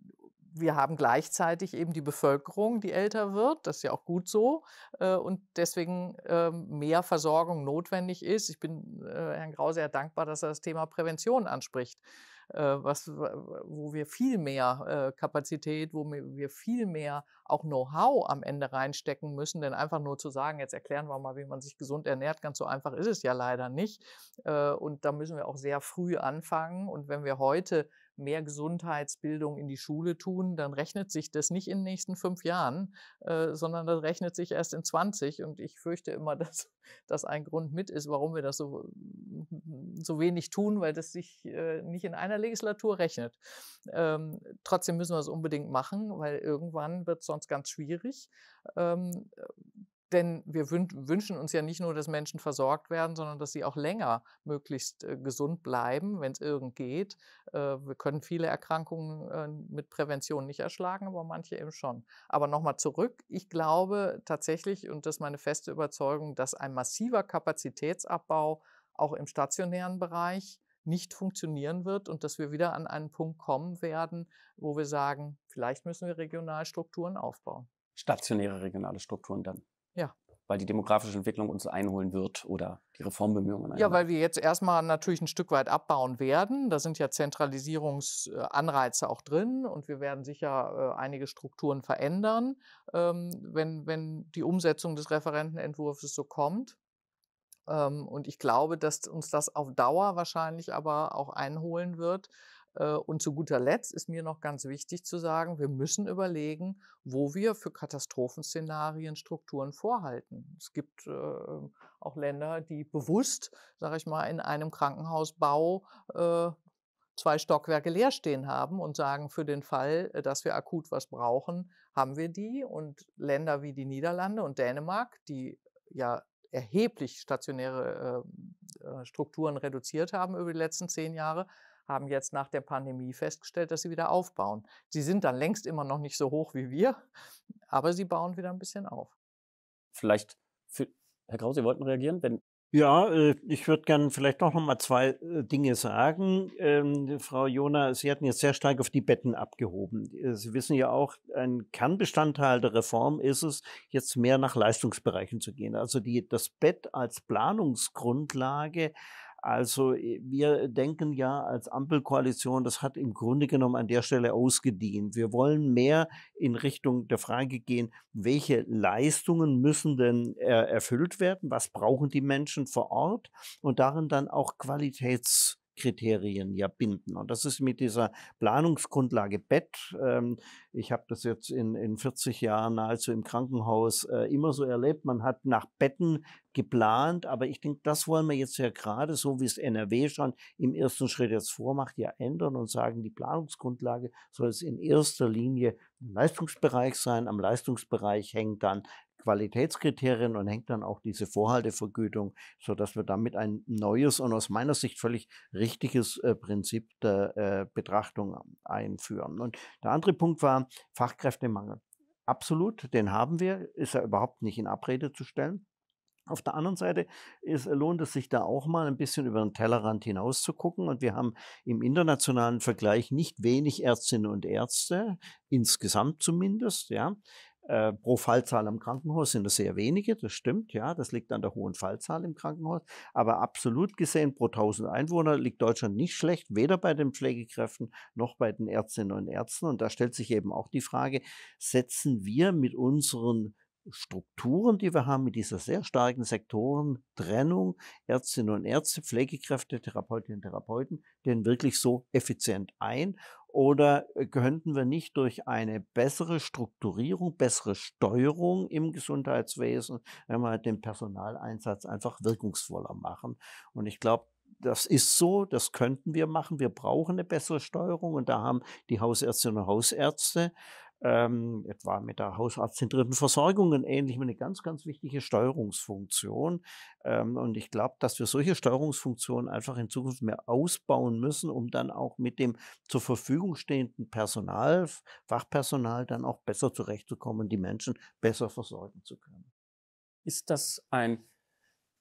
wir haben gleichzeitig eben die Bevölkerung, die älter wird, das ist ja auch gut so, äh, und deswegen äh, mehr Versorgung notwendig ist. Ich bin äh, Herrn Grau sehr dankbar, dass er das Thema Prävention anspricht, äh, was, wo wir viel mehr äh, Kapazität, wo wir viel mehr auch Know-how am Ende reinstecken müssen, denn einfach nur zu sagen, jetzt erklären wir mal, wie man sich gesund ernährt, ganz so einfach ist es ja leider nicht. Äh, und da müssen wir auch sehr früh anfangen. Und wenn wir heute mehr Gesundheitsbildung in die Schule tun, dann rechnet sich das nicht in den nächsten fünf Jahren, äh, sondern das rechnet sich erst in 20. Und ich fürchte immer, dass das ein Grund mit ist, warum wir das so, mm, so wenig tun, weil das sich äh, nicht in einer Legislatur rechnet. Ähm, trotzdem müssen wir es unbedingt machen, weil irgendwann wird es sonst ganz schwierig. Ähm, denn wir wünschen uns ja nicht nur, dass Menschen versorgt werden, sondern dass sie auch länger möglichst äh, gesund bleiben, wenn es irgend geht. Äh, wir können viele Erkrankungen äh, mit Prävention nicht erschlagen, aber manche eben schon. Aber nochmal zurück. Ich glaube tatsächlich, und das ist meine feste Überzeugung, dass ein massiver Kapazitätsabbau auch im stationären Bereich nicht funktionieren wird und dass wir wieder an einen Punkt kommen werden, wo wir sagen, vielleicht müssen wir Regionalstrukturen aufbauen stationäre regionale Strukturen dann. Ja. Weil die demografische Entwicklung uns einholen wird oder die Reformbemühungen. einholen. Ja, weil wir jetzt erstmal natürlich ein Stück weit abbauen werden. Da sind ja Zentralisierungsanreize äh, auch drin und wir werden sicher äh, einige Strukturen verändern, ähm, wenn, wenn die Umsetzung des Referentenentwurfs so kommt. Ähm, und ich glaube, dass uns das auf Dauer wahrscheinlich aber auch einholen wird, äh, und zu guter Letzt ist mir noch ganz wichtig zu sagen, wir müssen überlegen, wo wir für Katastrophenszenarien Strukturen vorhalten. Es gibt äh, auch Länder, die bewusst, sage ich mal, in einem Krankenhausbau äh, zwei Stockwerke leer stehen haben und sagen, für den Fall, dass wir akut was brauchen, haben wir die. Und Länder wie die Niederlande und Dänemark, die ja erheblich stationäre ähm, Strukturen reduziert haben über die letzten zehn Jahre, haben jetzt nach der Pandemie festgestellt, dass sie wieder aufbauen. Sie sind dann längst immer noch nicht so hoch wie wir, aber sie bauen wieder ein bisschen auf. Vielleicht, für, Herr Kraus, Sie wollten reagieren? Wenn ja, äh, ich würde gerne vielleicht noch mal zwei äh, Dinge sagen. Ähm, Frau Jona, Sie hatten jetzt sehr stark auf die Betten abgehoben. Äh, sie wissen ja auch, ein Kernbestandteil der Reform ist es, jetzt mehr nach Leistungsbereichen zu gehen. Also die, das Bett als Planungsgrundlage also äh, wir denken ja als Ampelkoalition, das hat im Grunde genommen an der Stelle ausgedient. Wir wollen mehr in Richtung der Frage gehen, welche Leistungen müssen denn äh, erfüllt werden, was brauchen die Menschen vor Ort und darin dann auch Qualitäts Kriterien ja binden. Und das ist mit dieser Planungsgrundlage Bett. Ähm, ich habe das jetzt in, in 40 Jahren nahezu im Krankenhaus äh, immer so erlebt. Man hat nach Betten geplant, aber ich denke, das wollen wir jetzt ja gerade, so wie es NRW schon im ersten Schritt jetzt vormacht, ja ändern und sagen, die Planungsgrundlage soll es in erster Linie im Leistungsbereich sein. Am Leistungsbereich hängt dann Qualitätskriterien und hängt dann auch diese Vorhaltevergütung, sodass wir damit ein neues und aus meiner Sicht völlig richtiges äh, Prinzip der äh, Betrachtung ähm, einführen. Und der andere Punkt war Fachkräftemangel. Absolut, den haben wir, ist ja überhaupt nicht in Abrede zu stellen. Auf der anderen Seite ist, lohnt es sich da auch mal ein bisschen über den Tellerrand hinaus zu gucken. Und wir haben im internationalen Vergleich nicht wenig Ärztinnen und Ärzte, insgesamt zumindest, ja, äh, pro Fallzahl am Krankenhaus sind das sehr wenige, das stimmt, ja, das liegt an der hohen Fallzahl im Krankenhaus. Aber absolut gesehen, pro 1000 Einwohner liegt Deutschland nicht schlecht, weder bei den Pflegekräften noch bei den Ärztinnen und Ärzten. Und da stellt sich eben auch die Frage, setzen wir mit unseren Strukturen, die wir haben, mit dieser sehr starken Sektorentrennung, Ärztinnen und Ärzte, Pflegekräfte, Therapeutinnen und Therapeuten, denn wirklich so effizient ein? Oder äh, könnten wir nicht durch eine bessere Strukturierung, bessere Steuerung im Gesundheitswesen, wenn wir den Personaleinsatz einfach wirkungsvoller machen? Und ich glaube, das ist so, das könnten wir machen. Wir brauchen eine bessere Steuerung und da haben die Hausärztinnen und Hausärzte ähm, etwa mit der hausarztzentrierten Versorgung und ähnlichem, eine ganz, ganz wichtige Steuerungsfunktion. Ähm, und ich glaube, dass wir solche Steuerungsfunktionen einfach in Zukunft mehr ausbauen müssen, um dann auch mit dem zur Verfügung stehenden Personal, Fachpersonal dann auch besser zurechtzukommen, die Menschen besser versorgen zu können. Ist das ein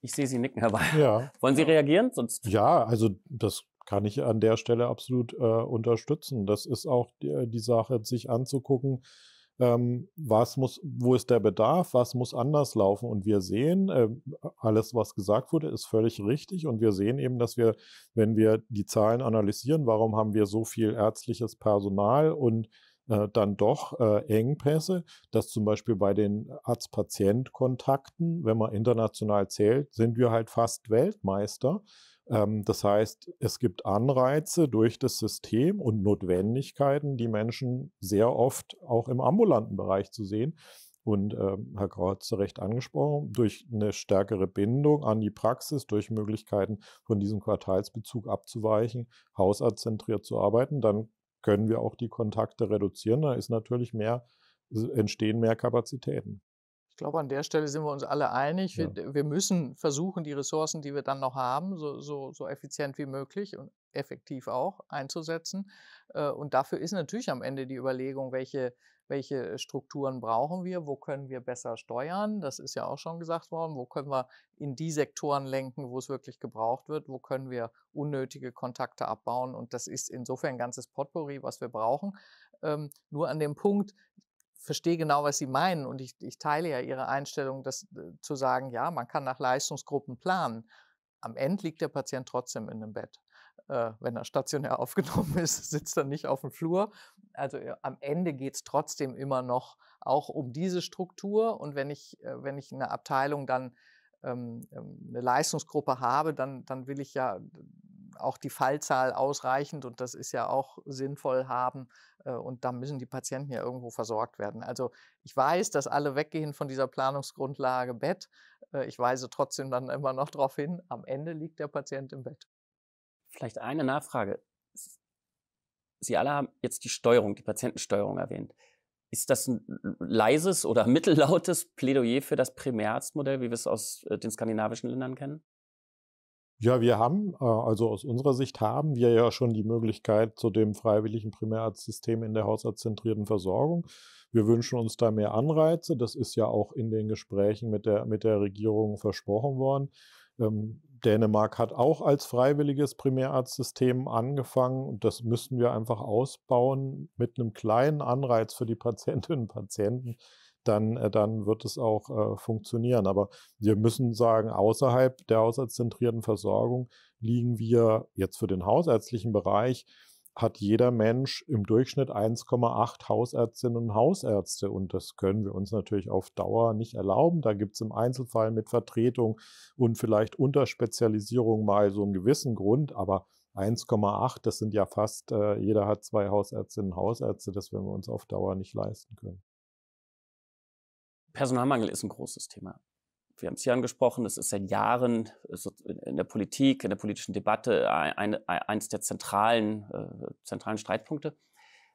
ich sehe Sie nicken, Herr Bayer. Ja. Wollen Sie reagieren? Sonst ja, also das kann ich an der Stelle absolut äh, unterstützen. Das ist auch die, äh, die Sache, sich anzugucken, ähm, was muss, wo ist der Bedarf, was muss anders laufen. Und wir sehen, äh, alles, was gesagt wurde, ist völlig richtig. Und wir sehen eben, dass wir, wenn wir die Zahlen analysieren, warum haben wir so viel ärztliches Personal und äh, dann doch äh, Engpässe, dass zum Beispiel bei den Arzt-Patient-Kontakten, wenn man international zählt, sind wir halt fast Weltmeister. Ähm, das heißt, es gibt Anreize durch das System und Notwendigkeiten, die Menschen sehr oft auch im ambulanten Bereich zu sehen. Und äh, Herr Grau hat zu Recht angesprochen, durch eine stärkere Bindung an die Praxis, durch Möglichkeiten von diesem Quartalsbezug abzuweichen, hausarztzentriert zu arbeiten, dann können wir auch die Kontakte reduzieren. Da ist natürlich mehr, entstehen mehr Kapazitäten. Ich glaube, an der Stelle sind wir uns alle einig. Wir, ja. wir müssen versuchen, die Ressourcen, die wir dann noch haben, so, so, so effizient wie möglich und effektiv auch einzusetzen. Äh, und dafür ist natürlich am Ende die Überlegung, welche, welche Strukturen brauchen wir, wo können wir besser steuern, das ist ja auch schon gesagt worden, wo können wir in die Sektoren lenken, wo es wirklich gebraucht wird, wo können wir unnötige Kontakte abbauen und das ist insofern ein ganzes Potpourri, was wir brauchen. Ähm, nur an dem Punkt, verstehe genau, was Sie meinen und ich, ich teile ja Ihre Einstellung, das äh, zu sagen, ja, man kann nach Leistungsgruppen planen. Am Ende liegt der Patient trotzdem in dem Bett. Äh, wenn er stationär aufgenommen ist, sitzt er nicht auf dem Flur. Also äh, am Ende geht es trotzdem immer noch auch um diese Struktur. Und wenn ich, äh, wenn ich in der Abteilung dann ähm, ähm, eine Leistungsgruppe habe, dann, dann will ich ja auch die Fallzahl ausreichend und das ist ja auch sinnvoll haben. Äh, und da müssen die Patienten ja irgendwo versorgt werden. Also ich weiß, dass alle weggehen von dieser Planungsgrundlage Bett. Äh, ich weise trotzdem dann immer noch darauf hin, am Ende liegt der Patient im Bett. Vielleicht eine Nachfrage. Sie alle haben jetzt die Steuerung, die Patientensteuerung erwähnt. Ist das ein leises oder mittellautes Plädoyer für das Primärarztmodell, wie wir es aus äh, den skandinavischen Ländern kennen? Ja, wir haben, äh, also aus unserer Sicht haben wir ja schon die Möglichkeit zu dem freiwilligen Primärarztsystem in der hausarztzentrierten Versorgung. Wir wünschen uns da mehr Anreize. Das ist ja auch in den Gesprächen mit der, mit der Regierung versprochen worden. Ähm, Dänemark hat auch als freiwilliges Primärarztsystem angefangen und das müssen wir einfach ausbauen mit einem kleinen Anreiz für die Patientinnen und Patienten, dann, äh, dann wird es auch äh, funktionieren. Aber wir müssen sagen, außerhalb der hausarztzentrierten Versorgung liegen wir jetzt für den hausärztlichen Bereich, hat jeder Mensch im Durchschnitt 1,8 Hausärztinnen und Hausärzte. Und das können wir uns natürlich auf Dauer nicht erlauben. Da gibt es im Einzelfall mit Vertretung und vielleicht Unterspezialisierung mal so einen gewissen Grund, aber 1,8, das sind ja fast, äh, jeder hat zwei Hausärztinnen und Hausärzte, das werden wir uns auf Dauer nicht leisten können. Personalmangel ist ein großes Thema. Wir haben es hier angesprochen, es ist seit Jahren äh, in der Politik, in der politischen Debatte eines der zentralen, äh, zentralen Streitpunkte.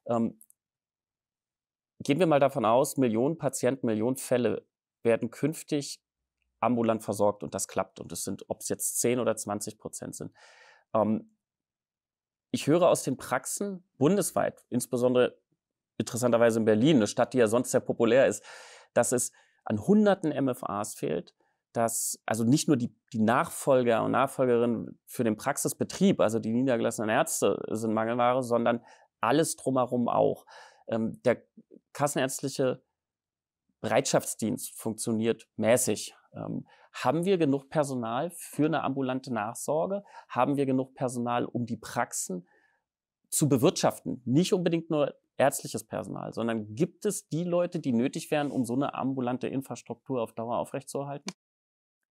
Ähm, gehen wir mal davon aus, Millionen Patienten, Millionen Fälle werden künftig ambulant versorgt und das klappt. Und es sind, ob es jetzt 10 oder 20 Prozent sind. Ähm, ich höre aus den Praxen bundesweit, insbesondere interessanterweise in Berlin, eine Stadt, die ja sonst sehr populär ist, dass es an hunderten MFAs fehlt, dass also nicht nur die, die Nachfolger und Nachfolgerinnen für den Praxisbetrieb, also die niedergelassenen Ärzte sind Mangelware, sondern alles drumherum auch. Ähm, der kassenärztliche Bereitschaftsdienst funktioniert mäßig. Ähm, haben wir genug Personal für eine ambulante Nachsorge? Haben wir genug Personal, um die Praxen zu bewirtschaften? Nicht unbedingt nur ärztliches Personal, sondern gibt es die Leute, die nötig wären, um so eine ambulante Infrastruktur auf Dauer aufrechtzuerhalten?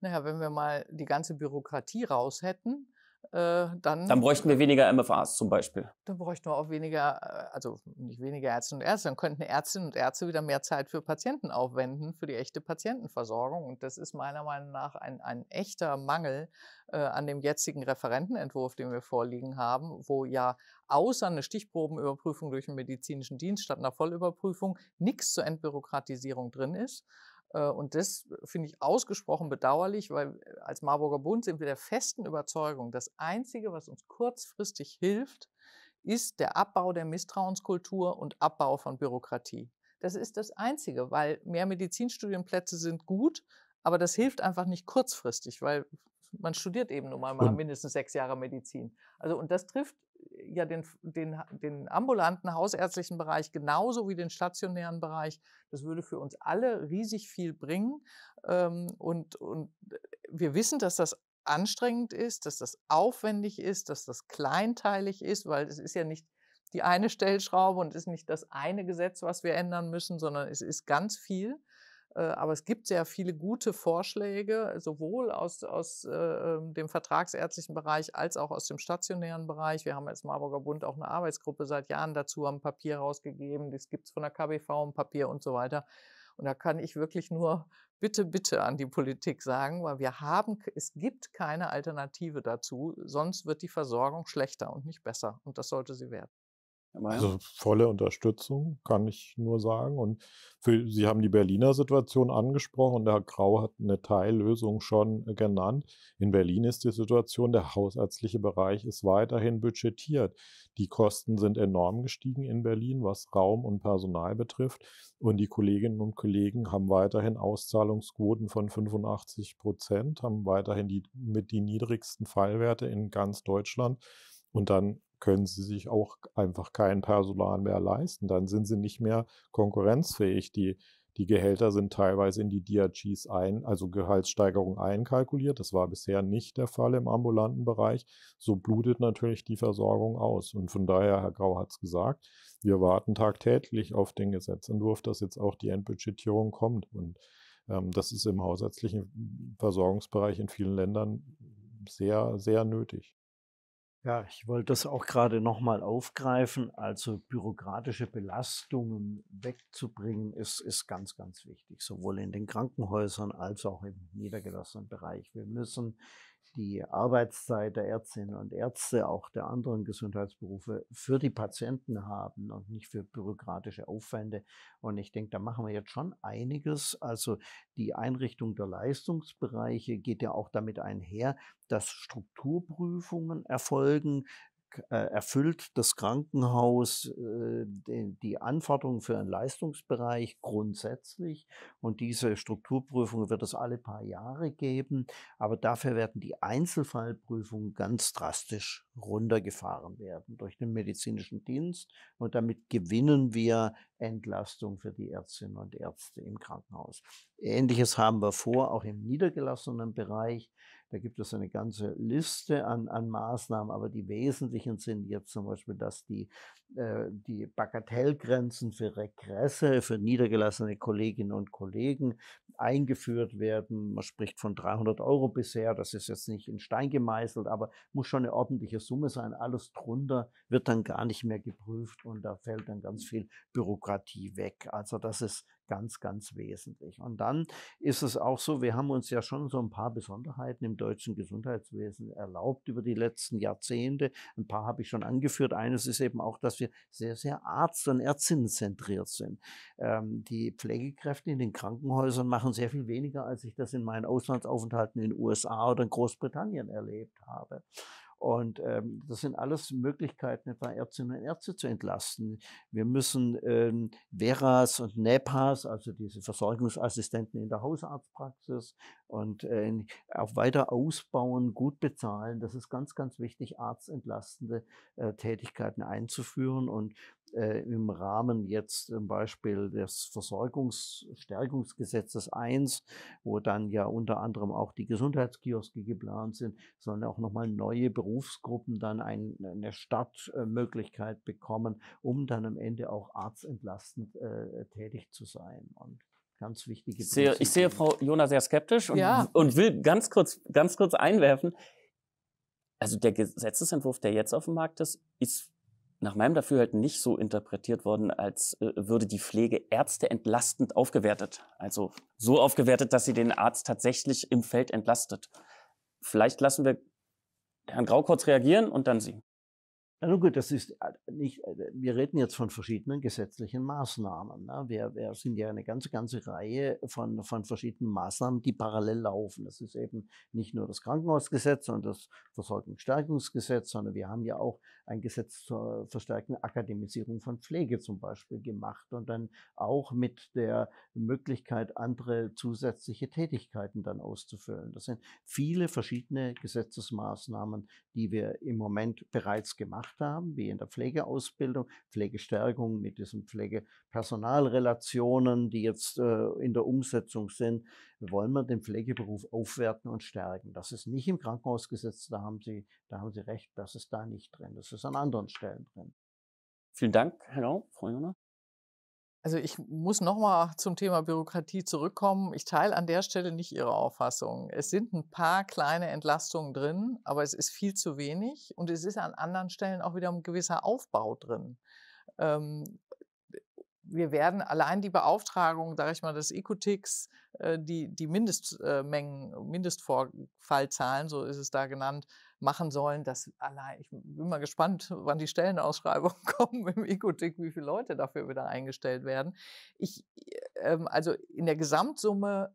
Naja, wenn wir mal die ganze Bürokratie raus hätten, äh, dann, dann, bräuchten wir weniger MFAs zum Beispiel. Dann bräuchten wir auch weniger, äh, also nicht weniger Ärztinnen und Ärzte, dann könnten Ärztinnen und Ärzte wieder mehr Zeit für Patienten aufwenden, für die echte Patientenversorgung. Und das ist meiner Meinung nach ein, ein echter Mangel äh, an dem jetzigen Referentenentwurf, den wir vorliegen haben, wo ja außer eine Stichprobenüberprüfung durch den medizinischen Dienst statt einer Vollüberprüfung nichts zur Entbürokratisierung drin ist. Äh, und das äh, finde ich ausgesprochen bedauerlich, weil äh, als Marburger Bund sind wir der festen Überzeugung, das Einzige, was uns kurzfristig hilft, ist der Abbau der Misstrauenskultur und Abbau von Bürokratie. Das ist das Einzige, weil mehr Medizinstudienplätze sind gut, aber das hilft einfach nicht kurzfristig, weil man studiert eben nun mal, mal mindestens sechs Jahre Medizin. Also und das trifft ja den, den, den ambulanten hausärztlichen Bereich genauso wie den stationären Bereich. Das würde für uns alle riesig viel bringen. Ähm, und, und wir wissen, dass das anstrengend ist, dass das aufwendig ist, dass das kleinteilig ist, weil es ist ja nicht die eine Stellschraube und ist nicht das eine Gesetz, was wir ändern müssen, sondern es ist ganz viel. Äh, aber es gibt sehr viele gute Vorschläge, sowohl aus, aus äh, ähm, dem vertragsärztlichen Bereich als auch aus dem stationären Bereich. Wir haben als Marburger Bund auch eine Arbeitsgruppe seit Jahren dazu, haben ein Papier rausgegeben. Das gibt es von der KBV, ein Papier und so weiter. Und da kann ich wirklich nur bitte, bitte an die Politik sagen, weil wir haben, es gibt keine Alternative dazu, sonst wird die Versorgung schlechter und nicht besser. Und das sollte sie werden. Also volle Unterstützung, kann ich nur sagen. Und für, Sie haben die Berliner Situation angesprochen. Der Herr Grau hat eine Teillösung schon äh, genannt. In Berlin ist die Situation, der hausärztliche Bereich ist weiterhin budgetiert. Die Kosten sind enorm gestiegen in Berlin, was Raum und Personal betrifft. Und die Kolleginnen und Kollegen haben weiterhin Auszahlungsquoten von 85 Prozent, haben weiterhin die, mit die niedrigsten Fallwerte in ganz Deutschland. Und dann können sie sich auch einfach keinen Personal mehr leisten. Dann sind sie nicht mehr konkurrenzfähig. Die, die Gehälter sind teilweise in die DRGs ein, also Gehaltssteigerung einkalkuliert. Das war bisher nicht der Fall im ambulanten Bereich. So blutet natürlich die Versorgung aus. Und von daher, Herr Grau hat es gesagt, wir warten tagtäglich auf den Gesetzentwurf, dass jetzt auch die Endbudgetierung kommt. Und ähm, das ist im hausärztlichen Versorgungsbereich in vielen Ländern sehr, sehr nötig. Ja, ich wollte das auch gerade nochmal aufgreifen. Also bürokratische Belastungen wegzubringen, ist, ist ganz, ganz wichtig, sowohl in den Krankenhäusern als auch im niedergelassenen Bereich. Wir müssen die Arbeitszeit der Ärztinnen und Ärzte, auch der anderen Gesundheitsberufe für die Patienten haben und nicht für bürokratische Aufwände. Und ich denke, da machen wir jetzt schon einiges. Also die Einrichtung der Leistungsbereiche geht ja auch damit einher, dass Strukturprüfungen erfolgen, äh, erfüllt das Krankenhaus äh, die Anforderungen für einen Leistungsbereich grundsätzlich. Und diese Strukturprüfung wird es alle paar Jahre geben. Aber dafür werden die Einzelfallprüfungen ganz drastisch runtergefahren werden durch den medizinischen Dienst. Und damit gewinnen wir Entlastung für die Ärztinnen und Ärzte im Krankenhaus. Ähnliches haben wir vor, auch im niedergelassenen Bereich. Da gibt es eine ganze Liste an, an Maßnahmen, aber die wesentlichen sind jetzt zum Beispiel, dass die, äh, die Bagatellgrenzen für Regresse, für niedergelassene Kolleginnen und Kollegen eingeführt werden. Man spricht von 300 Euro bisher, das ist jetzt nicht in Stein gemeißelt, aber muss schon eine ordentliche Summe sein. Alles drunter wird dann gar nicht mehr geprüft und da fällt dann ganz viel Bürokratie weg. Also das ist ganz, ganz wesentlich. Und dann ist es auch so, wir haben uns ja schon so ein paar Besonderheiten im deutschen Gesundheitswesen erlaubt über die letzten Jahrzehnte. Ein paar habe ich schon angeführt. Eines ist eben auch, dass wir sehr, sehr Arzt- und Ärztinnen sind. Ähm, die Pflegekräfte in den Krankenhäusern machen sehr viel weniger, als ich das in meinen Auslandsaufenthalten in den USA oder in Großbritannien erlebt habe. Und ähm, das sind alles Möglichkeiten, etwa Ärztinnen und Ärzte zu entlasten. Wir müssen ähm, Veras und NEPAs, also diese Versorgungsassistenten in der Hausarztpraxis, und äh, auch weiter ausbauen, gut bezahlen. Das ist ganz, ganz wichtig, arztentlastende äh, Tätigkeiten einzuführen. Und äh, im Rahmen jetzt zum Beispiel des Versorgungsstärkungsgesetzes 1, wo dann ja unter anderem auch die Gesundheitskioske geplant sind, sollen auch nochmal neue Berufsgruppen dann ein, eine Startmöglichkeit bekommen, um dann am Ende auch arztentlastend äh, tätig zu sein. Und ganz wichtige Prinzipien. Ich sehe Frau Jona sehr skeptisch und, ja. und will ganz kurz, ganz kurz einwerfen. Also der Gesetzesentwurf, der jetzt auf dem Markt ist, ist nach meinem Dafürhalten nicht so interpretiert worden, als äh, würde die Pflege Ärzte entlastend aufgewertet. Also so aufgewertet, dass sie den Arzt tatsächlich im Feld entlastet. Vielleicht lassen wir Herrn Grau kurz reagieren und dann Sie. Ja, also nun gut, das ist äh, nicht, äh, wir reden jetzt von verschiedenen gesetzlichen Maßnahmen. Ne? Wir, wir, sind ja eine ganze, ganze Reihe von, von verschiedenen Maßnahmen, die parallel laufen. Das ist eben nicht nur das Krankenhausgesetz und das Versorgungsstärkungsgesetz, sondern wir haben ja auch ein Gesetz zur verstärkten Akademisierung von Pflege zum Beispiel gemacht und dann auch mit der Möglichkeit, andere zusätzliche Tätigkeiten dann auszufüllen. Das sind viele verschiedene Gesetzesmaßnahmen, die wir im Moment bereits gemacht gemacht haben, wie in der Pflegeausbildung, Pflegestärkung mit diesen Pflegepersonalrelationen, die jetzt äh, in der Umsetzung sind, wollen wir den Pflegeberuf aufwerten und stärken. Das ist nicht im Krankenhausgesetz, da haben Sie, da haben Sie recht, das ist da nicht drin, das ist an anderen Stellen drin. Vielen Dank, Herr Lau, Frau Jona. Also ich muss nochmal zum Thema Bürokratie zurückkommen. Ich teile an der Stelle nicht Ihre Auffassung. Es sind ein paar kleine Entlastungen drin, aber es ist viel zu wenig und es ist an anderen Stellen auch wieder ein gewisser Aufbau drin. Ähm, wir werden allein die Beauftragung, sage ich mal, des Ecotix, äh, die, die Mindestmengen, äh, Mindestvorfallzahlen, so ist es da genannt, machen sollen. Das allein, ich bin mal gespannt, wann die Stellenausschreibungen kommen im Ecotech, wie viele Leute dafür wieder eingestellt werden. Ich, ähm, also in der Gesamtsumme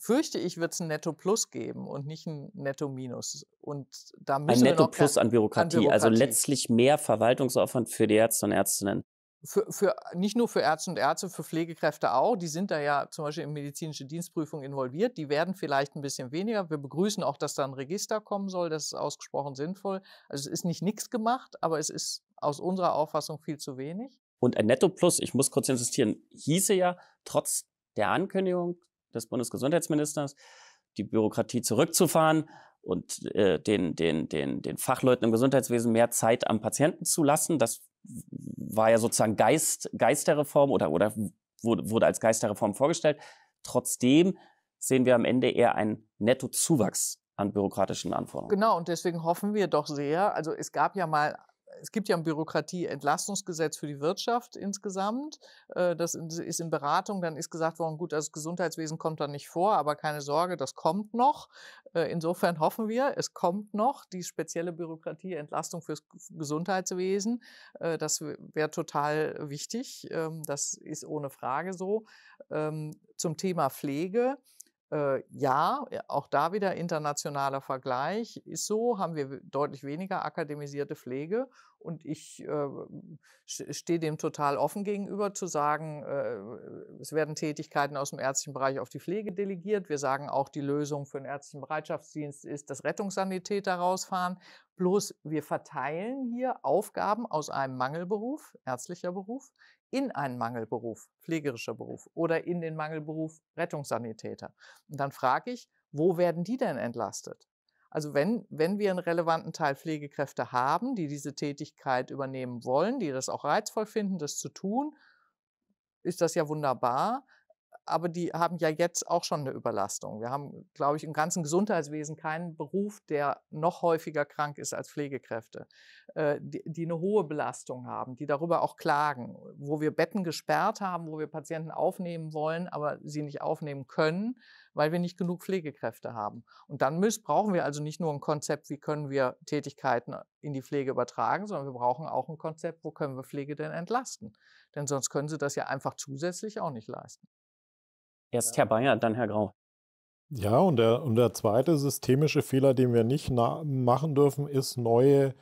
fürchte ich, wird es ein Netto-Plus geben und nicht ein Netto-Minus. Und da müssen ein Netto-Plus an, an, Bürokratie, also letztlich mehr Verwaltungsaufwand für die Ärzte und Ärztinnen für, für, nicht nur für Ärzte und Ärzte, für Pflegekräfte auch. Die sind da ja zum Beispiel in medizinische Dienstprüfung involviert. Die werden vielleicht ein bisschen weniger. Wir begrüßen auch, dass da ein Register kommen soll. Das ist ausgesprochen sinnvoll. Also es ist nicht nichts gemacht, aber es ist aus unserer Auffassung viel zu wenig. Und ein Netto-Plus, ich muss kurz insistieren, hieße ja trotz der Ankündigung des Bundesgesundheitsministers, die Bürokratie zurückzufahren und äh, den, den, den, den Fachleuten im Gesundheitswesen mehr Zeit am Patienten zu lassen. Das war ja sozusagen Geist, Geisterreform oder, oder wurde, als Geisterreform vorgestellt. Trotzdem sehen wir am Ende eher einen Nettozuwachs an bürokratischen Anforderungen. Genau, und deswegen hoffen wir doch sehr, also es gab ja mal es gibt ja ein Bürokratieentlastungsgesetz für die Wirtschaft insgesamt. Äh, das ist in Beratung, dann ist gesagt worden, gut, das Gesundheitswesen kommt da nicht vor, aber keine Sorge, das kommt noch. Äh, insofern hoffen wir, es kommt noch die spezielle Bürokratieentlastung fürs Gesundheitswesen. Äh, das wäre total wichtig. Ähm, das ist ohne Frage so. Ähm, zum Thema Pflege äh, ja, äh, auch da wieder internationaler Vergleich ist so, haben wir deutlich weniger akademisierte Pflege und ich äh, stehe dem total offen gegenüber zu sagen, äh, es werden Tätigkeiten aus dem ärztlichen Bereich auf die Pflege delegiert. Wir sagen auch, die Lösung für den ärztlichen Bereitschaftsdienst ist, dass Rettungssanitäter rausfahren. Bloß wir verteilen hier Aufgaben aus einem Mangelberuf, ärztlicher Beruf, in einen Mangelberuf, pflegerischer Beruf oder in den Mangelberuf Rettungssanitäter. Und dann frage ich, wo werden die denn entlastet? Also wenn, wenn wir einen relevanten Teil Pflegekräfte haben, die diese Tätigkeit übernehmen wollen, die das auch reizvoll finden, das zu tun, ist das ja wunderbar aber die haben ja jetzt auch schon eine Überlastung. Wir haben, glaube ich, im ganzen Gesundheitswesen keinen Beruf, der noch häufiger krank ist als Pflegekräfte, äh, die, die, eine hohe Belastung haben, die darüber auch klagen, wo wir Betten gesperrt haben, wo wir Patienten aufnehmen wollen, aber sie nicht aufnehmen können, weil wir nicht genug Pflegekräfte haben. Und dann müssen, brauchen wir also nicht nur ein Konzept, wie können wir Tätigkeiten in die Pflege übertragen, sondern wir brauchen auch ein Konzept, wo können wir Pflege denn entlasten. Denn sonst können sie das ja einfach zusätzlich auch nicht leisten. Erst Herr Bayer, dann Herr Grau. Ja, und der, und der zweite systemische Fehler, den wir nicht machen dürfen, ist neue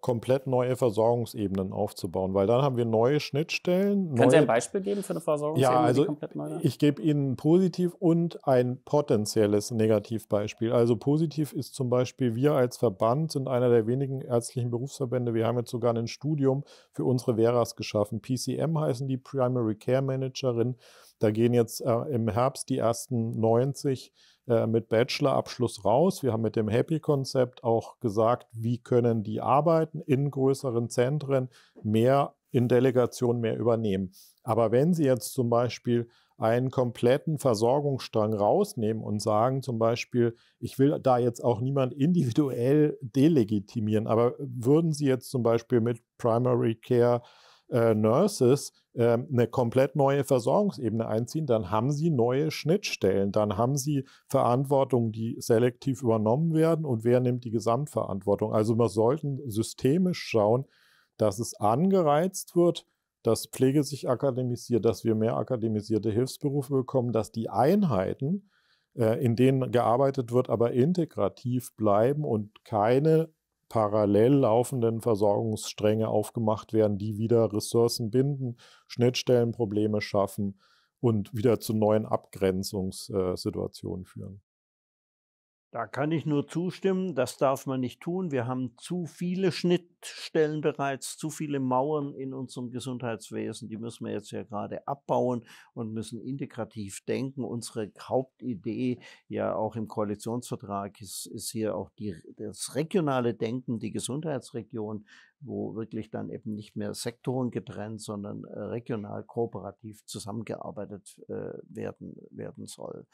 komplett neue Versorgungsebenen aufzubauen, weil dann haben wir neue Schnittstellen. Können Sie ein Beispiel geben für eine Versorgungsebene, ja, also die komplett neu Ich gebe Ihnen ein positiv und ein potenzielles Negativbeispiel. Also positiv ist zum Beispiel, wir als Verband sind einer der wenigen ärztlichen Berufsverbände. Wir haben jetzt sogar ein Studium für unsere Veras geschaffen. PCM heißen die Primary Care Managerin. Da gehen jetzt äh, im Herbst die ersten 90 äh, mit Bachelorabschluss raus. Wir haben mit dem Happy-Konzept auch gesagt, wie können die arbeiten in größeren Zentren mehr in Delegation mehr übernehmen. Aber wenn Sie jetzt zum Beispiel einen kompletten Versorgungsstrang rausnehmen und sagen zum Beispiel, ich will da jetzt auch niemand individuell delegitimieren, aber würden Sie jetzt zum Beispiel mit Primary Care äh, Nurses ähm, eine komplett neue Versorgungsebene einziehen, dann haben sie neue Schnittstellen, dann haben sie Verantwortungen, die selektiv übernommen werden und wer nimmt die Gesamtverantwortung. Also wir sollten systemisch schauen, dass es angereizt wird, dass Pflege sich akademisiert, dass wir mehr akademisierte Hilfsberufe bekommen, dass die Einheiten, äh, in denen gearbeitet wird, aber integrativ bleiben und keine parallel laufenden Versorgungsstränge aufgemacht werden, die wieder Ressourcen binden, Schnittstellenprobleme schaffen und wieder zu neuen Abgrenzungssituationen führen. Da kann ich nur zustimmen, das darf man nicht tun. Wir haben zu viele Schnittstellen bereits, zu viele Mauern in unserem Gesundheitswesen. Die müssen wir jetzt ja gerade abbauen und müssen integrativ denken. Unsere Hauptidee ja auch im Koalitionsvertrag ist, ist hier auch die, das regionale Denken, die Gesundheitsregion wo wirklich dann eben nicht mehr Sektoren getrennt, sondern äh, regional kooperativ zusammengearbeitet äh, werden, werden soll.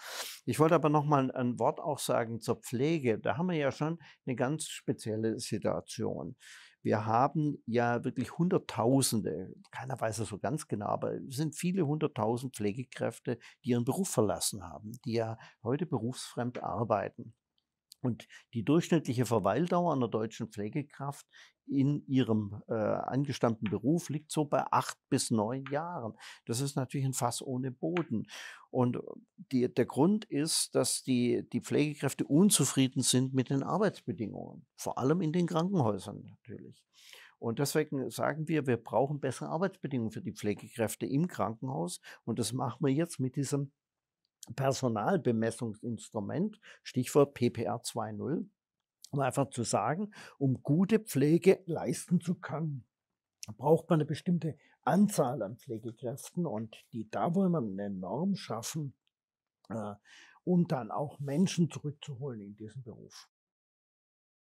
Ich wollte aber noch mal ein Wort auch sagen zur Pflege. Da haben wir ja schon eine ganz spezielle Situation. Wir haben ja wirklich Hunderttausende, keiner weiß es so ganz genau, aber es sind viele Hunderttausend Pflegekräfte, die ihren Beruf verlassen haben, die ja heute berufsfremd arbeiten. Und die durchschnittliche Verweildauer einer deutschen Pflegekraft in ihrem äh, angestammten Beruf liegt so bei acht bis neun Jahren. Das ist natürlich ein Fass ohne Boden. Und äh, die, der Grund ist, dass die, die Pflegekräfte unzufrieden sind mit den Arbeitsbedingungen, vor allem in den Krankenhäusern natürlich. Und deswegen sagen wir, wir brauchen bessere Arbeitsbedingungen für die Pflegekräfte im Krankenhaus. Und das machen wir jetzt mit diesem Personalbemessungsinstrument, Stichwort PPR 2.0, um einfach zu sagen, um gute Pflege leisten zu können, braucht man eine bestimmte Anzahl an Pflegekräften und die, da wollen wir eine Norm schaffen, äh, um dann auch Menschen zurückzuholen in diesen Beruf.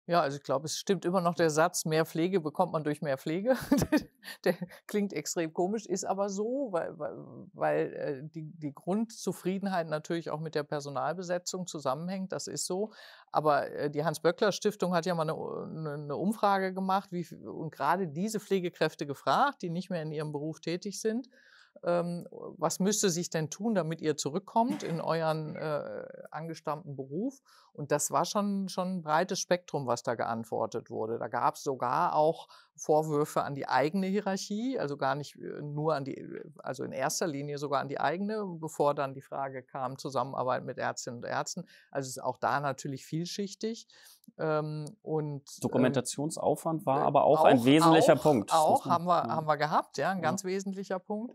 Ja, also ich glaube, es stimmt immer noch der Satz, mehr Pflege bekommt man durch mehr Pflege. der klingt extrem komisch, ist aber so, weil, weil, weil äh, die, die Grundzufriedenheit natürlich auch mit der Personalbesetzung zusammenhängt, das ist so. Aber äh, die Hans-Böckler-Stiftung hat ja mal eine, eine ne Umfrage gemacht wie, und gerade diese Pflegekräfte gefragt, die nicht mehr in ihrem Beruf tätig sind. Ähm, was müsste sich denn tun, damit ihr zurückkommt in euren äh, angestammten Beruf? Und das war schon, schon ein breites Spektrum, was da geantwortet wurde. Da gab es sogar auch Vorwürfe an die eigene Hierarchie, also gar nicht äh, nur an die, äh, also in erster Linie sogar an die eigene, bevor dann die Frage kam, Zusammenarbeit mit Ärztinnen und Ärzten. Also ist auch da natürlich vielschichtig. Ähm, und, ähm, Dokumentationsaufwand war äh, aber auch, auch ein wesentlicher auch, Punkt. Auch haben wir, hm. haben wir gehabt, ja, ein ganz ja. wesentlicher Punkt.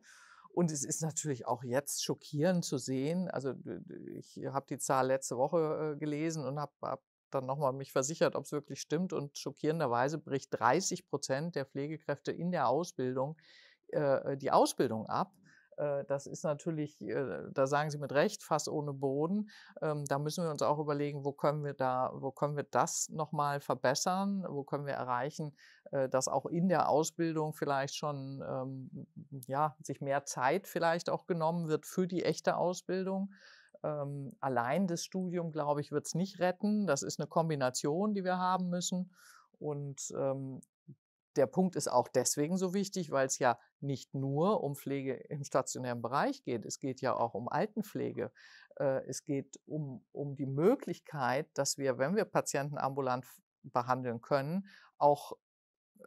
Und es ist natürlich auch jetzt schockierend zu sehen. Also ich habe die Zahl letzte Woche äh, gelesen und habe hab dann nochmal mich versichert, ob es wirklich stimmt. Und schockierenderweise bricht 30 Prozent der Pflegekräfte in der Ausbildung äh, äh die Ausbildung ab. Äh, das ist natürlich, äh, da sagen Sie mit Recht, fast ohne Boden. Ähm, da müssen wir uns auch überlegen, wo können wir da, wo können wir das nochmal verbessern, wo können wir erreichen, dass auch in der Ausbildung vielleicht schon ähm, ja, sich mehr Zeit vielleicht auch genommen wird für die echte Ausbildung ähm, allein das Studium, glaube ich, wird es nicht retten. Das ist eine Kombination, die wir haben müssen. Und ähm, der Punkt ist auch deswegen so wichtig, weil es ja nicht nur um Pflege im stationären Bereich geht. Es geht ja auch um Altenpflege. Äh, es geht um, um die Möglichkeit, dass wir, wenn wir Patienten ambulant behandeln können, auch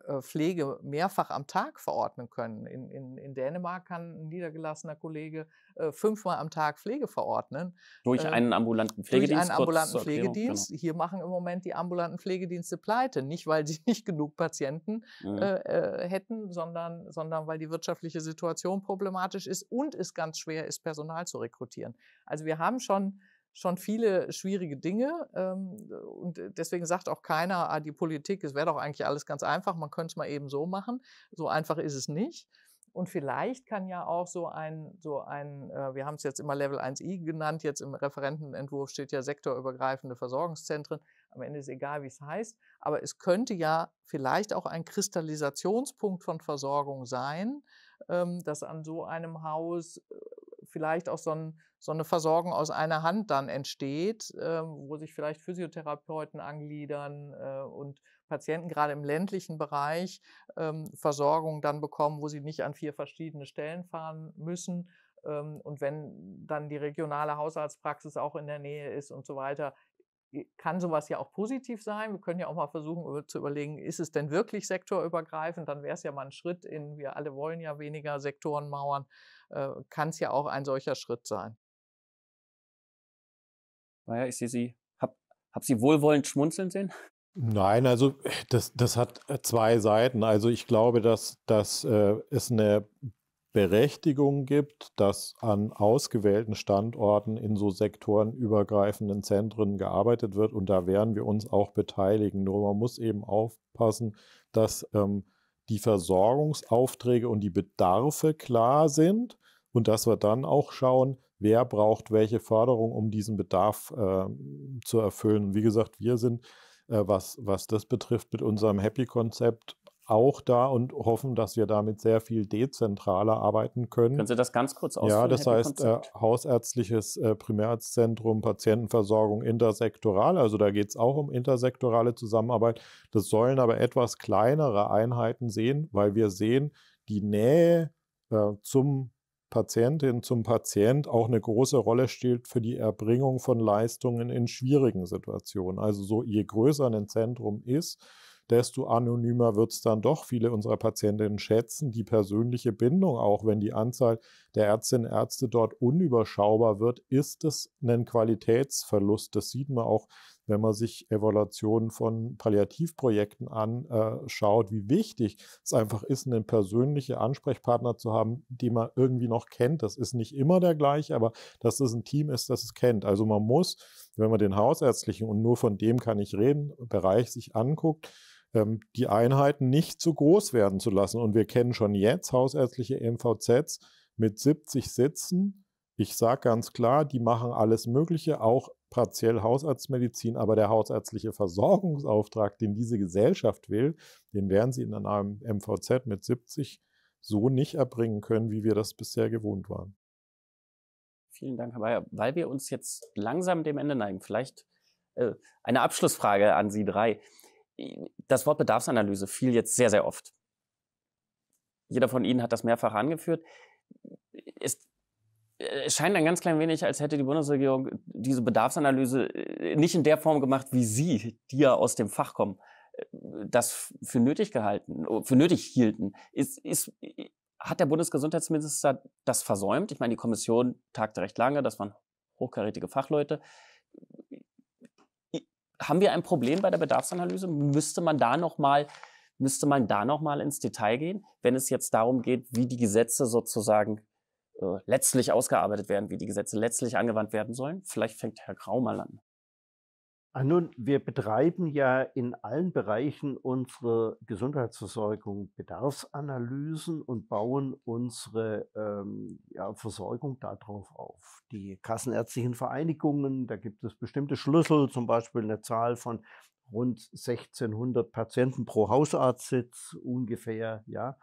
äh, Pflege mehrfach am Tag verordnen können. In, in, in Dänemark kann ein niedergelassener Kollege äh, fünfmal am Tag Pflege verordnen. Durch äh, einen ambulanten Pflegedienst? Durch einen ambulanten Pflegedienst. Genau. Hier machen im Moment die ambulanten Pflegedienste pleite. Nicht, weil sie nicht genug Patienten mhm. Äh, äh, hätten, sondern, sondern weil die wirtschaftliche Situation problematisch ist und es ganz schwer ist, Personal zu rekrutieren. Also wir haben schon schon viele schwierige Dinge. Ähm, und äh, deswegen sagt auch keiner, ah, die Politik, es wäre doch eigentlich alles ganz einfach, man könnte es mal eben so machen. So einfach ist es nicht. Und vielleicht kann ja auch so ein, so ein äh, wir haben es jetzt immer Level 1i genannt, jetzt im Referentenentwurf steht ja sektorübergreifende Versorgungszentren. Am Ende ist egal, wie es heißt. Aber es könnte ja vielleicht auch ein Kristallisationspunkt von Versorgung sein, ähm, dass an so einem Haus äh, vielleicht auch so, ein, so eine Versorgung aus einer Hand dann entsteht, äh, wo sich vielleicht Physiotherapeuten angliedern äh, und Patienten gerade im ländlichen Bereich ähm, Versorgung dann bekommen, wo sie nicht an vier verschiedene Stellen fahren müssen. Ähm, und wenn dann die regionale Haushaltspraxis auch in der Nähe ist und so weiter, kann sowas ja auch positiv sein. Wir können ja auch mal versuchen zu überlegen, ist es denn wirklich sektorübergreifend? Dann wäre es ja mal ein Schritt in, wir alle wollen ja weniger Sektoren mauern. Äh, kann es ja auch ein solcher Schritt sein. Naja, ich sehe Sie. Hab, hab Sie wohlwollend schmunzeln sehen? Nein, also das, das hat äh, zwei Seiten. Also ich glaube, dass, dass äh, es eine Berechtigung gibt, dass an ausgewählten Standorten in so sektorenübergreifenden Zentren gearbeitet wird. Und da werden wir uns auch beteiligen. Nur man muss eben aufpassen, dass ähm, die Versorgungsaufträge und die Bedarfe klar sind und dass wir dann auch schauen, wer braucht welche Förderung, um diesen Bedarf äh, zu erfüllen. Und wie gesagt, wir sind, äh, was, was das betrifft, mit unserem Happy-Konzept auch da und hoffen, dass wir damit sehr viel dezentraler arbeiten können. Können Sie das ganz kurz ausführen? Ja, das heißt äh, hausärztliches äh, Primärzentrum, Patientenversorgung intersektoral. Also da geht es auch um intersektorale Zusammenarbeit. Das sollen aber etwas kleinere Einheiten sehen, weil wir sehen, die Nähe äh, zum Patientin zum Patient auch eine große Rolle spielt für die Erbringung von Leistungen in schwierigen Situationen. Also so je größer ein Zentrum ist, desto anonymer wird es dann doch. Viele unserer Patientinnen schätzen die persönliche Bindung, auch wenn die Anzahl der Ärztinnen und Ärzte dort unüberschaubar wird, ist es ein Qualitätsverlust. Das sieht man auch, wenn man sich Evaluationen von Palliativprojekten anschaut, äh, wie wichtig es einfach ist, einen persönlichen Ansprechpartner zu haben, den man irgendwie noch kennt. Das ist nicht immer der gleiche, aber dass es ein Team ist, das es kennt. Also man muss, wenn man den hausärztlichen und nur von dem kann ich reden, Bereich sich anguckt, ähm, die Einheiten nicht zu groß werden zu lassen. Und wir kennen schon jetzt hausärztliche MVZs mit 70 Sitzen. Ich sage ganz klar, die machen alles Mögliche, auch partiell Hausarztmedizin, aber der hausärztliche Versorgungsauftrag, den diese Gesellschaft will, den werden sie in einem MVZ mit 70 so nicht erbringen können, wie wir das bisher gewohnt waren. Vielen Dank, Herr Bayer. Weil wir uns jetzt langsam dem Ende neigen, vielleicht äh, eine Abschlussfrage an Sie drei das Wort Bedarfsanalyse fiel jetzt sehr, sehr oft. Jeder von Ihnen hat das mehrfach angeführt. es scheint ein ganz klein wenig, als hätte die Bundesregierung diese Bedarfsanalyse äh, nicht in der Form gemacht, wie Sie, die ja aus dem Fach kommen, äh, das für nötig gehalten, oh, für nötig hielten. Ist, ist, hat der Bundesgesundheitsminister das versäumt? Ich meine, die Kommission tagte recht lange, das waren hochkarätige Fachleute. Haben wir ein Problem bei der Bedarfsanalyse? Müsste man da nochmal müsste man da nochmal ins Detail gehen, wenn es jetzt darum geht, wie die Gesetze sozusagen äh, letztlich ausgearbeitet werden, wie die Gesetze letztlich angewandt werden sollen? Vielleicht fängt Herr Grau mal an. Ah, nun, wir betreiben ja in allen Bereichen unserer Gesundheitsversorgung Bedarfsanalysen und bauen unsere ähm, ja, Versorgung darauf auf. Die kassenärztlichen Vereinigungen, da gibt es bestimmte Schlüssel, zum Beispiel eine Zahl von rund 1600 Patienten pro Hausarztsitz ungefähr, ja.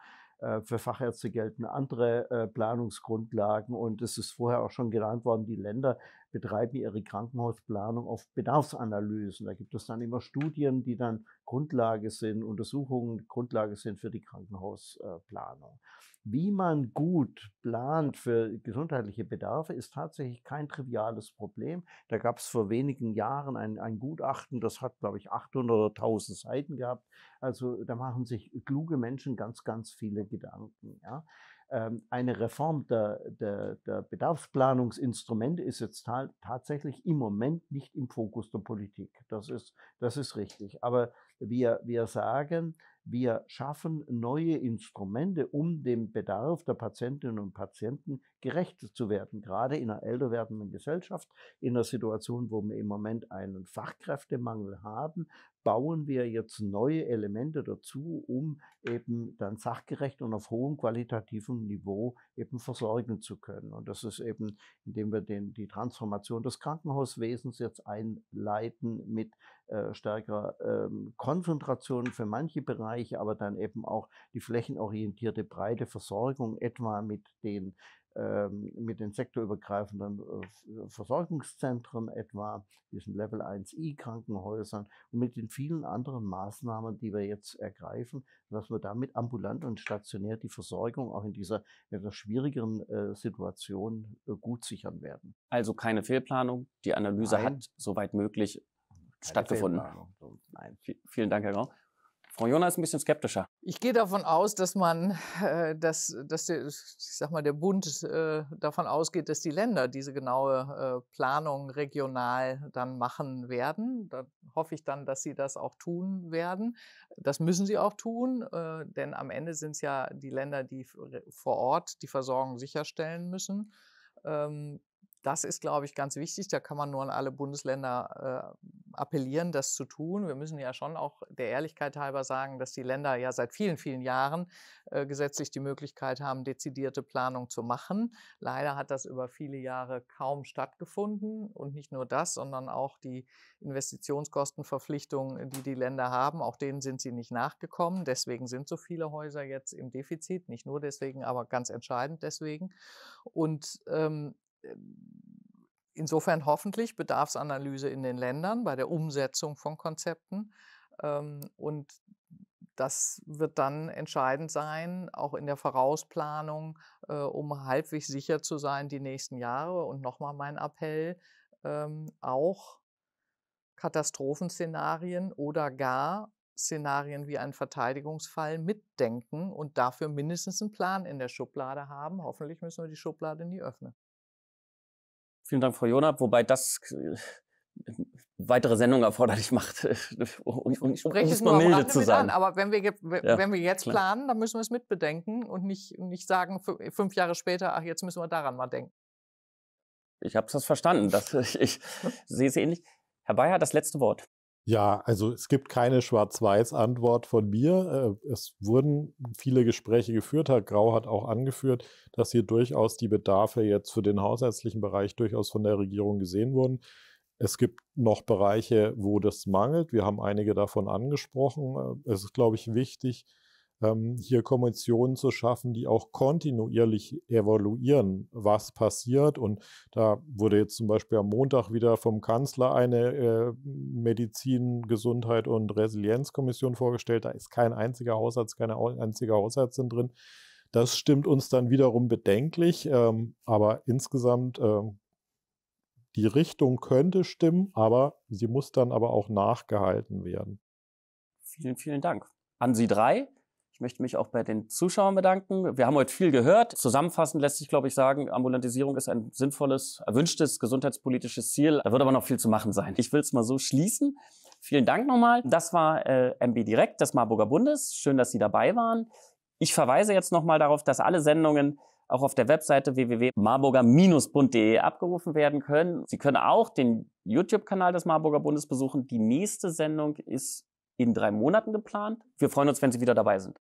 Äh, für Fachärzte gelten andere äh, Planungsgrundlagen und es ist vorher auch schon genannt worden, die Länder betreiben ihre Krankenhausplanung auf Bedarfsanalysen. Da gibt es dann immer Studien, die dann Grundlage sind, Untersuchungen Grundlage sind für die Krankenhausplanung. Wie man gut plant für gesundheitliche Bedarfe, ist tatsächlich kein triviales Problem. Da gab es vor wenigen Jahren ein, ein Gutachten, das hat, glaube ich, 800 oder 1000 Seiten gehabt. Also da machen sich kluge Menschen ganz, ganz viele Gedanken. Ja ähm, eine Reform der, der, der, Bedarfsplanungsinstrumente ist jetzt ta tatsächlich im Moment nicht im Fokus der Politik. Das ist, das ist richtig. Aber wir, wir sagen, wir schaffen neue Instrumente, um dem Bedarf der Patientinnen und Patienten gerecht zu werden, gerade in einer älter werdenden Gesellschaft, in einer Situation, wo wir im Moment einen Fachkräftemangel haben, bauen wir jetzt neue Elemente dazu, um eben dann sachgerecht und auf hohem qualitativen Niveau eben versorgen zu können. Und das ist eben, indem wir den, die Transformation des Krankenhauswesens jetzt einleiten mit äh, stärkerer ähm, Konzentration für manche Bereiche, aber dann eben auch die flächenorientierte breite Versorgung etwa mit den ähm, mit den sektorübergreifenden äh, Versorgungszentren etwa, diesen Level 1i Krankenhäusern und mit den vielen anderen Maßnahmen, die wir jetzt ergreifen, dass wir damit ambulant und stationär die Versorgung auch in dieser etwas schwierigeren äh, Situation äh, gut sichern werden. Also keine Fehlplanung, die Analyse Nein. hat soweit möglich stattgefunden. Nein. Vielen Dank, Herr Grau. Frau Jona ist ein bisschen skeptischer. Ich gehe davon aus, dass man, äh, dass, dass der, ich sag mal, der Bund äh, davon ausgeht, dass die Länder diese genaue äh, Planung regional dann machen werden. Da hoffe ich dann, dass sie das auch tun werden. Das müssen sie auch tun, denn am Ende sind es ja die Länder, die vor Ort die Versorgung sicherstellen müssen. Ähm, das ist, glaube ich, ganz wichtig. Da kann man nur an alle Bundesländer äh, appellieren, das zu tun. Wir müssen ja schon auch der Ehrlichkeit halber sagen, dass die Länder ja seit vielen, vielen Jahren äh, gesetzlich die Möglichkeit haben, dezidierte Planung zu machen. Leider hat das über viele Jahre kaum stattgefunden. Und nicht nur das, sondern auch die Investitionskostenverpflichtungen, die die Länder haben, auch denen sind sie nicht nachgekommen. Deswegen sind so viele Häuser jetzt im Defizit. Nicht nur deswegen, aber ganz entscheidend deswegen. Und ähm, insofern hoffentlich Bedarfsanalyse in den Ländern bei der Umsetzung von Konzepten. Ähm, und das wird dann entscheidend sein, auch in der Vorausplanung, äh, um halbwegs sicher zu sein, die nächsten Jahre. Und nochmal mein Appell, ähm, auch Katastrophenszenarien oder gar Szenarien wie einen Verteidigungsfall mitdenken und dafür mindestens einen Plan in der Schublade haben. Hoffentlich müssen wir die Schublade nie öffnen. Vielen Dank, Frau Jonab, wobei das äh, weitere Sendung erforderlich macht, äh, um, um, um es mal milde zu sein. An, aber wenn wir, wenn wir jetzt ja, planen, dann müssen wir es mitbedenken und nicht, nicht sagen fünf Jahre später, ach, jetzt müssen wir daran mal denken. Ich habe es verstanden. Das, ich, ich hm? sehe es ähnlich. Herr Bayer, das letzte Wort. Ja, also es gibt keine Schwarz-Weiß-Antwort von mir. Äh, es wurden viele Gespräche geführt. Herr Grau hat auch angeführt, dass hier durchaus die Bedarfe jetzt für den hausärztlichen Bereich durchaus von der Regierung gesehen wurden. Es gibt noch Bereiche, wo das mangelt. Wir haben einige davon angesprochen. Äh, es ist, glaube ich, wichtig, ähm, hier Kommissionen zu schaffen, die auch kontinuierlich evaluieren, was passiert. Und da wurde jetzt zum Beispiel am Montag wieder vom Kanzler eine äh, Medizin, Gesundheit und Resilienzkommission vorgestellt. Da ist kein einziger Haushalt, keine einzige Haushaltsin drin. Das stimmt uns dann wiederum bedenklich, ähm, aber insgesamt ähm, die Richtung könnte stimmen, aber sie muss dann aber auch nachgehalten werden. Vielen, vielen Dank. An Sie drei. Ich möchte mich auch bei den Zuschauern bedanken. Wir haben heute viel gehört. Zusammenfassend lässt sich, glaube ich, sagen, Ambulantisierung ist ein sinnvolles, erwünschtes gesundheitspolitisches Ziel. Da wird aber noch viel zu machen sein. Ich will es mal so schließen. Vielen Dank nochmal. Das war äh, MB Direkt des Marburger Bundes. Schön, dass Sie dabei waren. Ich verweise jetzt nochmal darauf, dass alle Sendungen auch auf der Webseite www.marburger-bund.de abgerufen werden können. Sie können auch den YouTube-Kanal des Marburger Bundes besuchen. Die nächste Sendung ist in drei Monaten geplant. Wir freuen uns, wenn Sie wieder dabei sind.